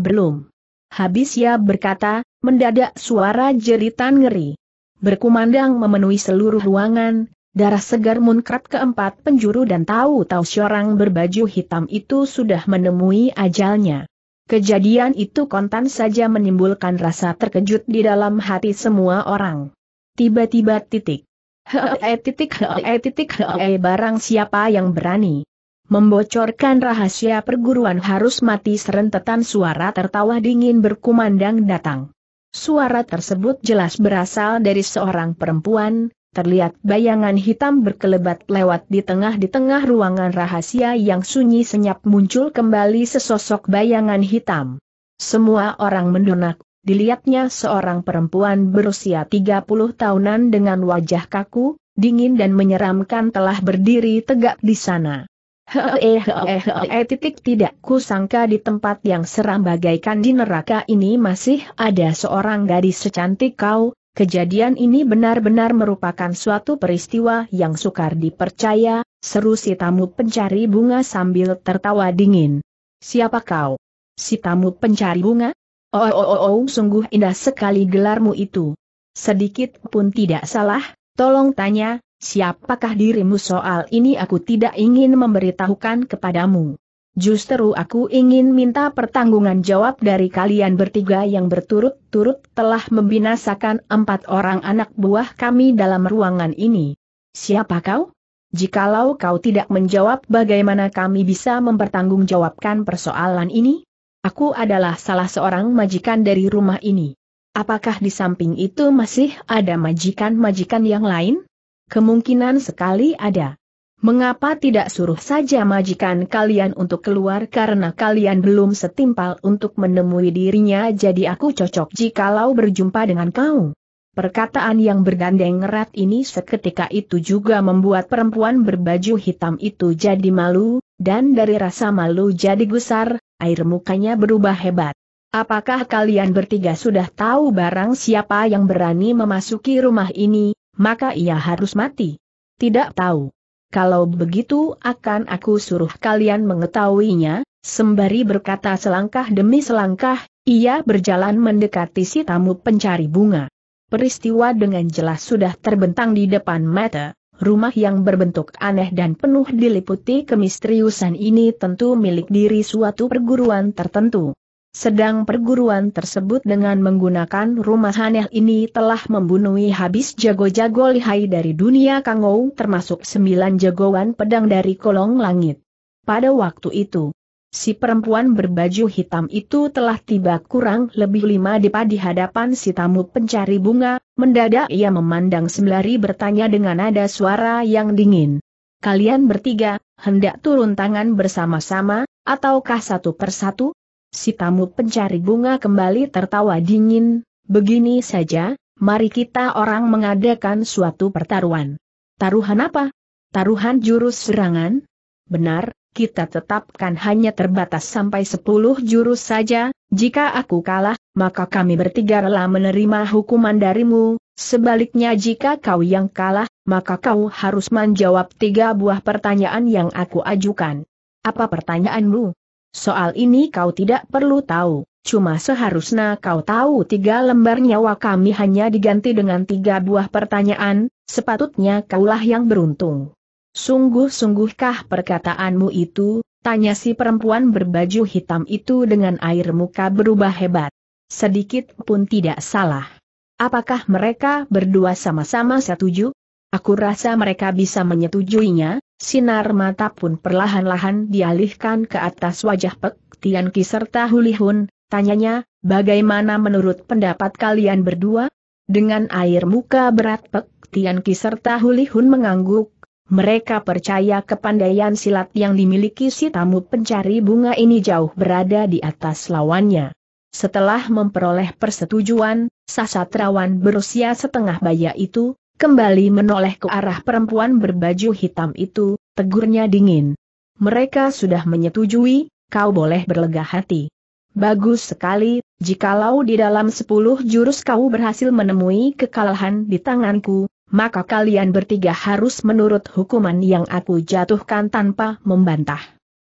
Belum. Habis ia berkata, mendadak suara jeritan ngeri. Berkumandang memenuhi seluruh ruangan, darah segar munkrat keempat penjuru dan tahu-tahu seorang berbaju hitam itu sudah menemui ajalnya. Kejadian itu kontan saja menimbulkan rasa terkejut di dalam hati semua orang. Tiba-tiba titik. Hee [laughs] titik hee [laughs] titik barang siapa yang berani membocorkan rahasia perguruan harus mati serentetan suara tertawa dingin berkumandang datang. Suara tersebut jelas berasal dari seorang perempuan, terlihat bayangan hitam berkelebat lewat di tengah di tengah ruangan rahasia yang sunyi senyap muncul kembali sesosok bayangan hitam. Semua orang mendonak, dilihatnya seorang perempuan berusia 30 tahunan dengan wajah kaku, dingin dan menyeramkan telah berdiri tegak di sana. Hehehe, titik tidak kusangka di tempat yang seram bagaikan di neraka ini masih ada seorang gadis secantik kau, kejadian ini benar-benar merupakan suatu peristiwa yang sukar dipercaya, seru si tamu pencari bunga sambil tertawa dingin. Siapa kau? Si tamu pencari bunga? Oh, oh, oh, oh, sungguh indah sekali gelarmu itu. Sedikit pun tidak salah, tolong tanya, siapakah dirimu soal ini aku tidak ingin memberitahukan kepadamu. Justru aku ingin minta pertanggungan jawab dari kalian bertiga yang berturut-turut telah membinasakan empat orang anak buah kami dalam ruangan ini. Siapa kau? Jikalau kau tidak menjawab bagaimana kami bisa mempertanggungjawabkan persoalan ini? Aku adalah salah seorang majikan dari rumah ini. Apakah di samping itu masih ada majikan-majikan yang lain? Kemungkinan sekali ada. Mengapa tidak suruh saja majikan kalian untuk keluar karena kalian belum setimpal untuk menemui dirinya jadi aku cocok jikalau berjumpa dengan kau. Perkataan yang bergandeng erat ini seketika itu juga membuat perempuan berbaju hitam itu jadi malu, dan dari rasa malu jadi gusar, air mukanya berubah hebat. Apakah kalian bertiga sudah tahu barang siapa yang berani memasuki rumah ini, maka ia harus mati? Tidak tahu. Kalau begitu akan aku suruh kalian mengetahuinya, sembari berkata selangkah demi selangkah, ia berjalan mendekati si tamu pencari bunga. Peristiwa dengan jelas sudah terbentang di depan mata, Rumah yang berbentuk aneh dan penuh diliputi kemisteriusan ini tentu milik diri suatu perguruan tertentu. Sedang perguruan tersebut dengan menggunakan rumah aneh ini telah membunuh habis jago-jago lihai dari dunia Kangou termasuk sembilan jagoan pedang dari kolong langit. Pada waktu itu, Si perempuan berbaju hitam itu telah tiba kurang lebih lima depa di hadapan si tamu pencari bunga, mendadak ia memandang sembari bertanya dengan nada suara yang dingin. Kalian bertiga, hendak turun tangan bersama-sama, ataukah satu persatu? Si tamu pencari bunga kembali tertawa dingin, begini saja, mari kita orang mengadakan suatu pertaruhan. Taruhan apa? Taruhan jurus serangan? Benar, kita tetapkan hanya terbatas sampai 10 jurus saja, jika aku kalah, maka kami bertiga rela menerima hukuman darimu, sebaliknya jika kau yang kalah, maka kau harus menjawab tiga buah pertanyaan yang aku ajukan. Apa pertanyaanmu? Soal ini kau tidak perlu tahu, cuma seharusnya kau tahu tiga lembar nyawa kami hanya diganti dengan tiga buah pertanyaan, sepatutnya kaulah yang beruntung. Sungguh-sungguhkah perkataanmu itu, tanya si perempuan berbaju hitam itu dengan air muka berubah hebat. Sedikit pun tidak salah. Apakah mereka berdua sama-sama setuju? Aku rasa mereka bisa menyetujuinya, sinar mata pun perlahan-lahan dialihkan ke atas wajah Pek Ki serta Hulihun, tanyanya, bagaimana menurut pendapat kalian berdua? Dengan air muka berat Pek Ki serta Hulihun mengangguk, mereka percaya kepandaian silat yang dimiliki si tamu pencari bunga ini jauh berada di atas lawannya. Setelah memperoleh persetujuan, sasatrawan berusia setengah baya itu, kembali menoleh ke arah perempuan berbaju hitam itu, tegurnya dingin. Mereka sudah menyetujui, kau boleh berlega hati. Bagus sekali, jikalau di dalam sepuluh jurus kau berhasil menemui kekalahan di tanganku, maka kalian bertiga harus menurut hukuman yang aku jatuhkan tanpa membantah.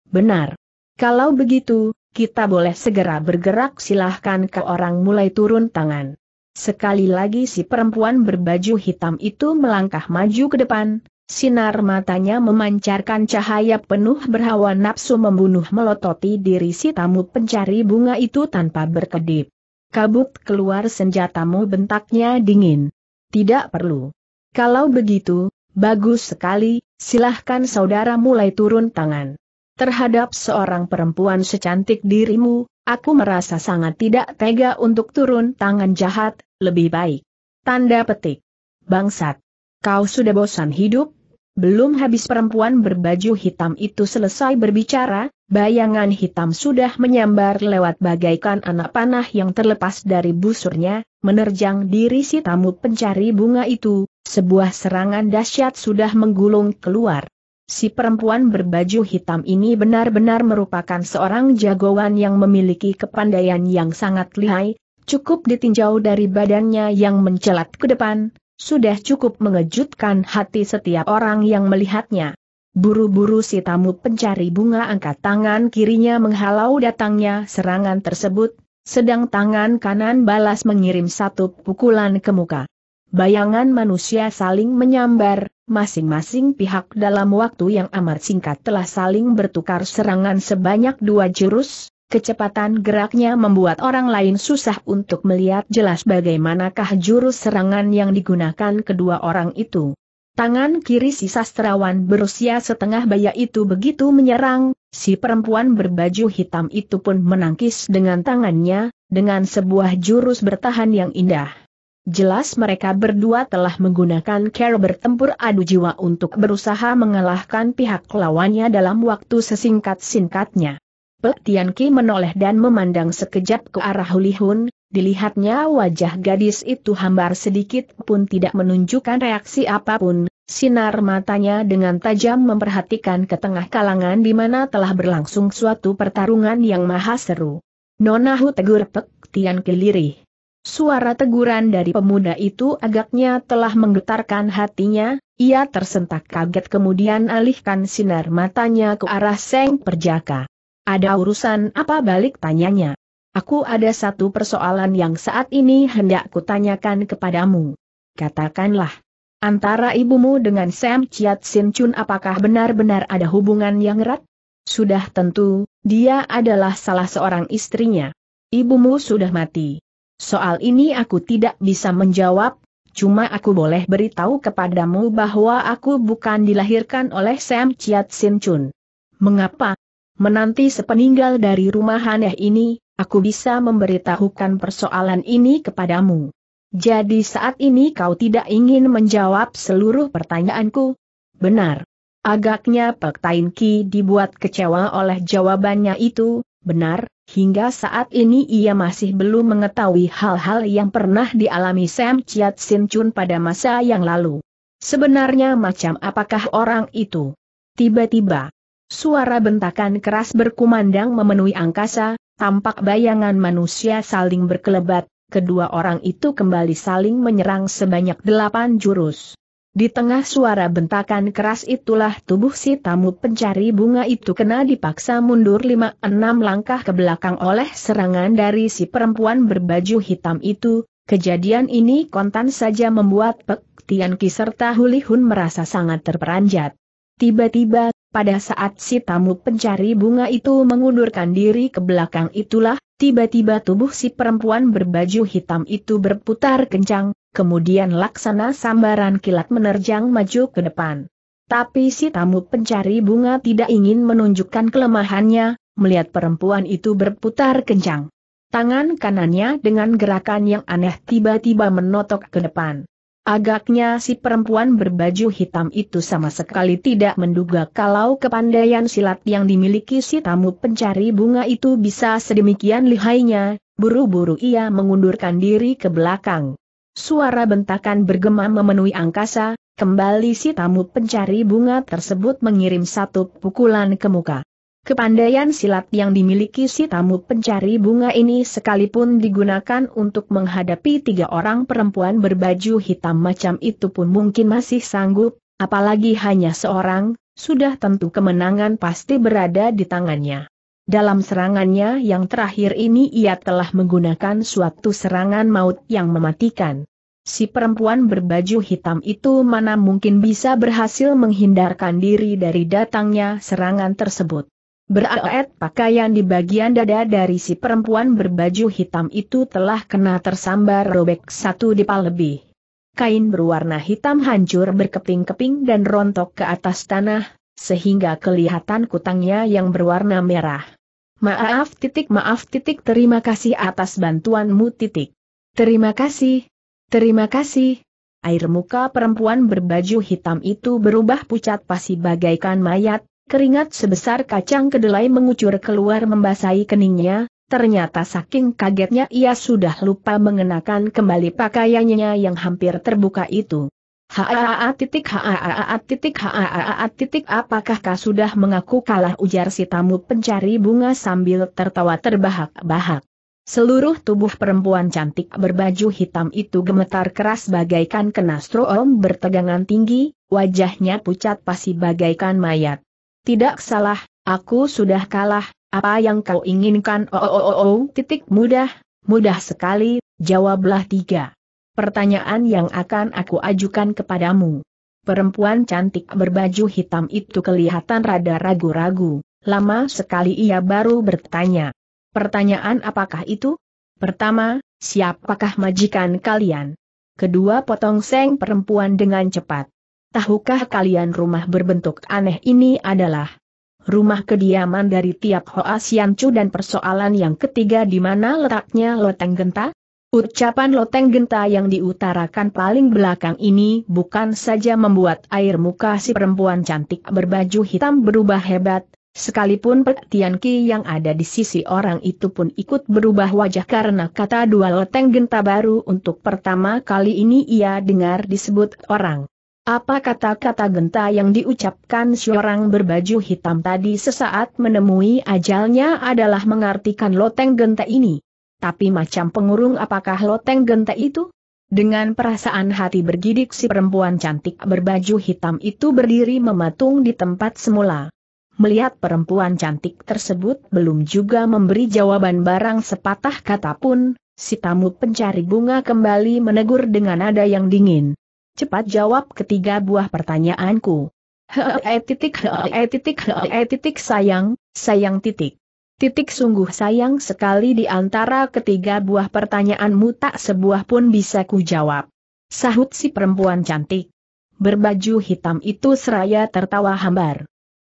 Benar. Kalau begitu, kita boleh segera bergerak silahkan ke orang mulai turun tangan. Sekali lagi si perempuan berbaju hitam itu melangkah maju ke depan, Sinar matanya memancarkan cahaya penuh berhawa nafsu membunuh melototi diri si tamu pencari bunga itu tanpa berkedip. Kabut keluar senjatamu bentaknya dingin. Tidak perlu. Kalau begitu, bagus sekali, silahkan saudara mulai turun tangan. Terhadap seorang perempuan secantik dirimu, aku merasa sangat tidak tega untuk turun tangan jahat, lebih baik. Tanda petik. Bangsat. Kau sudah bosan hidup? Belum habis perempuan berbaju hitam itu selesai berbicara, bayangan hitam sudah menyambar lewat bagaikan anak panah yang terlepas dari busurnya, menerjang diri si tamu pencari bunga itu, sebuah serangan dahsyat sudah menggulung keluar. Si perempuan berbaju hitam ini benar-benar merupakan seorang jagoan yang memiliki kepandaian yang sangat lihai, cukup ditinjau dari badannya yang mencelat ke depan, sudah cukup mengejutkan hati setiap orang yang melihatnya. Buru-buru si tamu pencari bunga angkat tangan kirinya menghalau datangnya serangan tersebut, sedang tangan kanan balas mengirim satu pukulan ke muka. Bayangan manusia saling menyambar, masing-masing pihak dalam waktu yang amat singkat telah saling bertukar serangan sebanyak dua jurus, Kecepatan geraknya membuat orang lain susah untuk melihat jelas bagaimanakah jurus serangan yang digunakan kedua orang itu. Tangan kiri si sastrawan berusia setengah baya itu begitu menyerang, si perempuan berbaju hitam itu pun menangkis dengan tangannya, dengan sebuah jurus bertahan yang indah. Jelas mereka berdua telah menggunakan cara bertempur adu jiwa untuk berusaha mengalahkan pihak lawannya dalam waktu sesingkat-singkatnya. Pek Tian Ki menoleh dan memandang sekejap ke arah Hulihun, Dilihatnya wajah gadis itu hambar sedikit pun tidak menunjukkan reaksi apapun, sinar matanya dengan tajam memperhatikan ke tengah kalangan di mana telah berlangsung suatu pertarungan yang maha seru. Nonahu tegur pek, tian kelirih. Suara teguran dari pemuda itu agaknya telah menggetarkan hatinya, ia tersentak kaget kemudian alihkan sinar matanya ke arah Seng Perjaka. Ada urusan apa balik tanyanya? Aku ada satu persoalan yang saat ini hendak kutanyakan kepadamu. Katakanlah, antara ibumu dengan Sam Chiat Sin Chun apakah benar-benar ada hubungan yang erat? Sudah tentu, dia adalah salah seorang istrinya. Ibumu sudah mati. Soal ini aku tidak bisa menjawab, cuma aku boleh beritahu kepadamu bahwa aku bukan dilahirkan oleh Sam Chiat Sin Chun. Mengapa? Menanti sepeninggal dari rumah aneh ini, aku bisa memberitahukan persoalan ini kepadamu. Jadi saat ini kau tidak ingin menjawab seluruh pertanyaanku? Benar. Agaknya Pek Tain Ki dibuat kecewa oleh jawabannya itu, benar, hingga saat ini ia masih belum mengetahui hal-hal yang pernah dialami Sam Chiat Sin Chun pada masa yang lalu. Sebenarnya macam apakah orang itu? Tiba-tiba, suara bentakan keras berkumandang memenuhi angkasa, tampak bayangan manusia saling berkelebat, kedua orang itu kembali saling menyerang sebanyak delapan jurus. Di tengah suara bentakan keras itulah tubuh si tamu pencari bunga itu kena dipaksa mundur lima enam langkah ke belakang oleh serangan dari si perempuan berbaju hitam itu, kejadian ini kontan saja membuat Pek Tian Ki serta Huli merasa sangat terperanjat. Tiba-tiba, pada saat si tamu pencari bunga itu mengundurkan diri ke belakang itulah, tiba-tiba tubuh si perempuan berbaju hitam itu berputar kencang, kemudian laksana sambaran kilat menerjang maju ke depan. Tapi si tamu pencari bunga tidak ingin menunjukkan kelemahannya, melihat perempuan itu berputar kencang. Tangan kanannya dengan gerakan yang aneh tiba-tiba menotok ke depan. Agaknya si perempuan berbaju hitam itu sama sekali tidak menduga kalau kepandaian silat yang dimiliki si tamu pencari bunga itu bisa sedemikian lihainya, buru-buru ia mengundurkan diri ke belakang. Suara bentakan bergema memenuhi angkasa, kembali si tamu pencari bunga tersebut mengirim satu pukulan ke muka. Kepandaian silat yang dimiliki si tamu pencari bunga ini sekalipun digunakan untuk menghadapi tiga orang perempuan berbaju hitam macam itu pun mungkin masih sanggup, apalagi hanya seorang, sudah tentu kemenangan pasti berada di tangannya. Dalam serangannya yang terakhir ini ia telah menggunakan suatu serangan maut yang mematikan. Si perempuan berbaju hitam itu mana mungkin bisa berhasil menghindarkan diri dari datangnya serangan tersebut. Beraet pakaian di bagian dada dari si perempuan berbaju hitam itu telah kena tersambar robek satu dipal lebih. Kain berwarna hitam hancur berkeping-keping dan rontok ke atas tanah, sehingga kelihatan kutangnya yang berwarna merah. Maaf titik maaf titik terima kasih atas bantuanmu titik. Terima kasih. Terima kasih. Air muka perempuan berbaju hitam itu berubah pucat pasi bagaikan mayat, Keringat sebesar kacang kedelai mengucur keluar membasahi keningnya, ternyata saking kagetnya ia sudah lupa mengenakan kembali pakaiannya yang hampir terbuka itu. Haa titik haa titik haa titik apakah kau sudah mengaku kalah ujar si tamu pencari bunga sambil tertawa terbahak-bahak. Seluruh tubuh perempuan cantik berbaju hitam itu gemetar keras bagaikan kena strom bertegangan tinggi, wajahnya pucat pasi bagaikan mayat. Tidak salah, aku sudah kalah, apa yang kau inginkan? Oh, oh, oh, oh, titik mudah, mudah sekali, jawablah tiga. Pertanyaan yang akan aku ajukan kepadamu. Perempuan cantik berbaju hitam itu kelihatan rada ragu-ragu, lama sekali ia baru bertanya. Pertanyaan apakah itu? Pertama, siapakah majikan kalian? Kedua potong seng perempuan dengan cepat. Tahukah kalian rumah berbentuk aneh ini adalah rumah kediaman dari tiap hoa Hoas cu dan persoalan yang ketiga di mana letaknya loteng genta? Ucapan loteng genta yang diutarakan paling belakang ini bukan saja membuat air muka si perempuan cantik berbaju hitam berubah hebat, sekalipun perhatian ki yang ada di sisi orang itu pun ikut berubah wajah karena kata dua loteng genta baru untuk pertama kali ini ia dengar disebut orang. Apa kata-kata genta yang diucapkan seorang berbaju hitam tadi sesaat menemui ajalnya adalah mengartikan loteng genta ini. Tapi macam pengurung apakah loteng genta itu? Dengan perasaan hati bergidik si perempuan cantik berbaju hitam itu berdiri mematung di tempat semula. Melihat perempuan cantik tersebut belum juga memberi jawaban barang sepatah kata pun, si tamu pencari bunga kembali menegur dengan nada yang dingin. Cepat jawab ketiga buah pertanyaanku. Hehehe titik hehehe titik hehehe titik sayang, sayang titik. Titik sungguh sayang sekali di antara ketiga buah pertanyaanmu tak sebuah pun bisa ku jawab. Sahut si perempuan cantik. Berbaju hitam itu seraya tertawa hambar.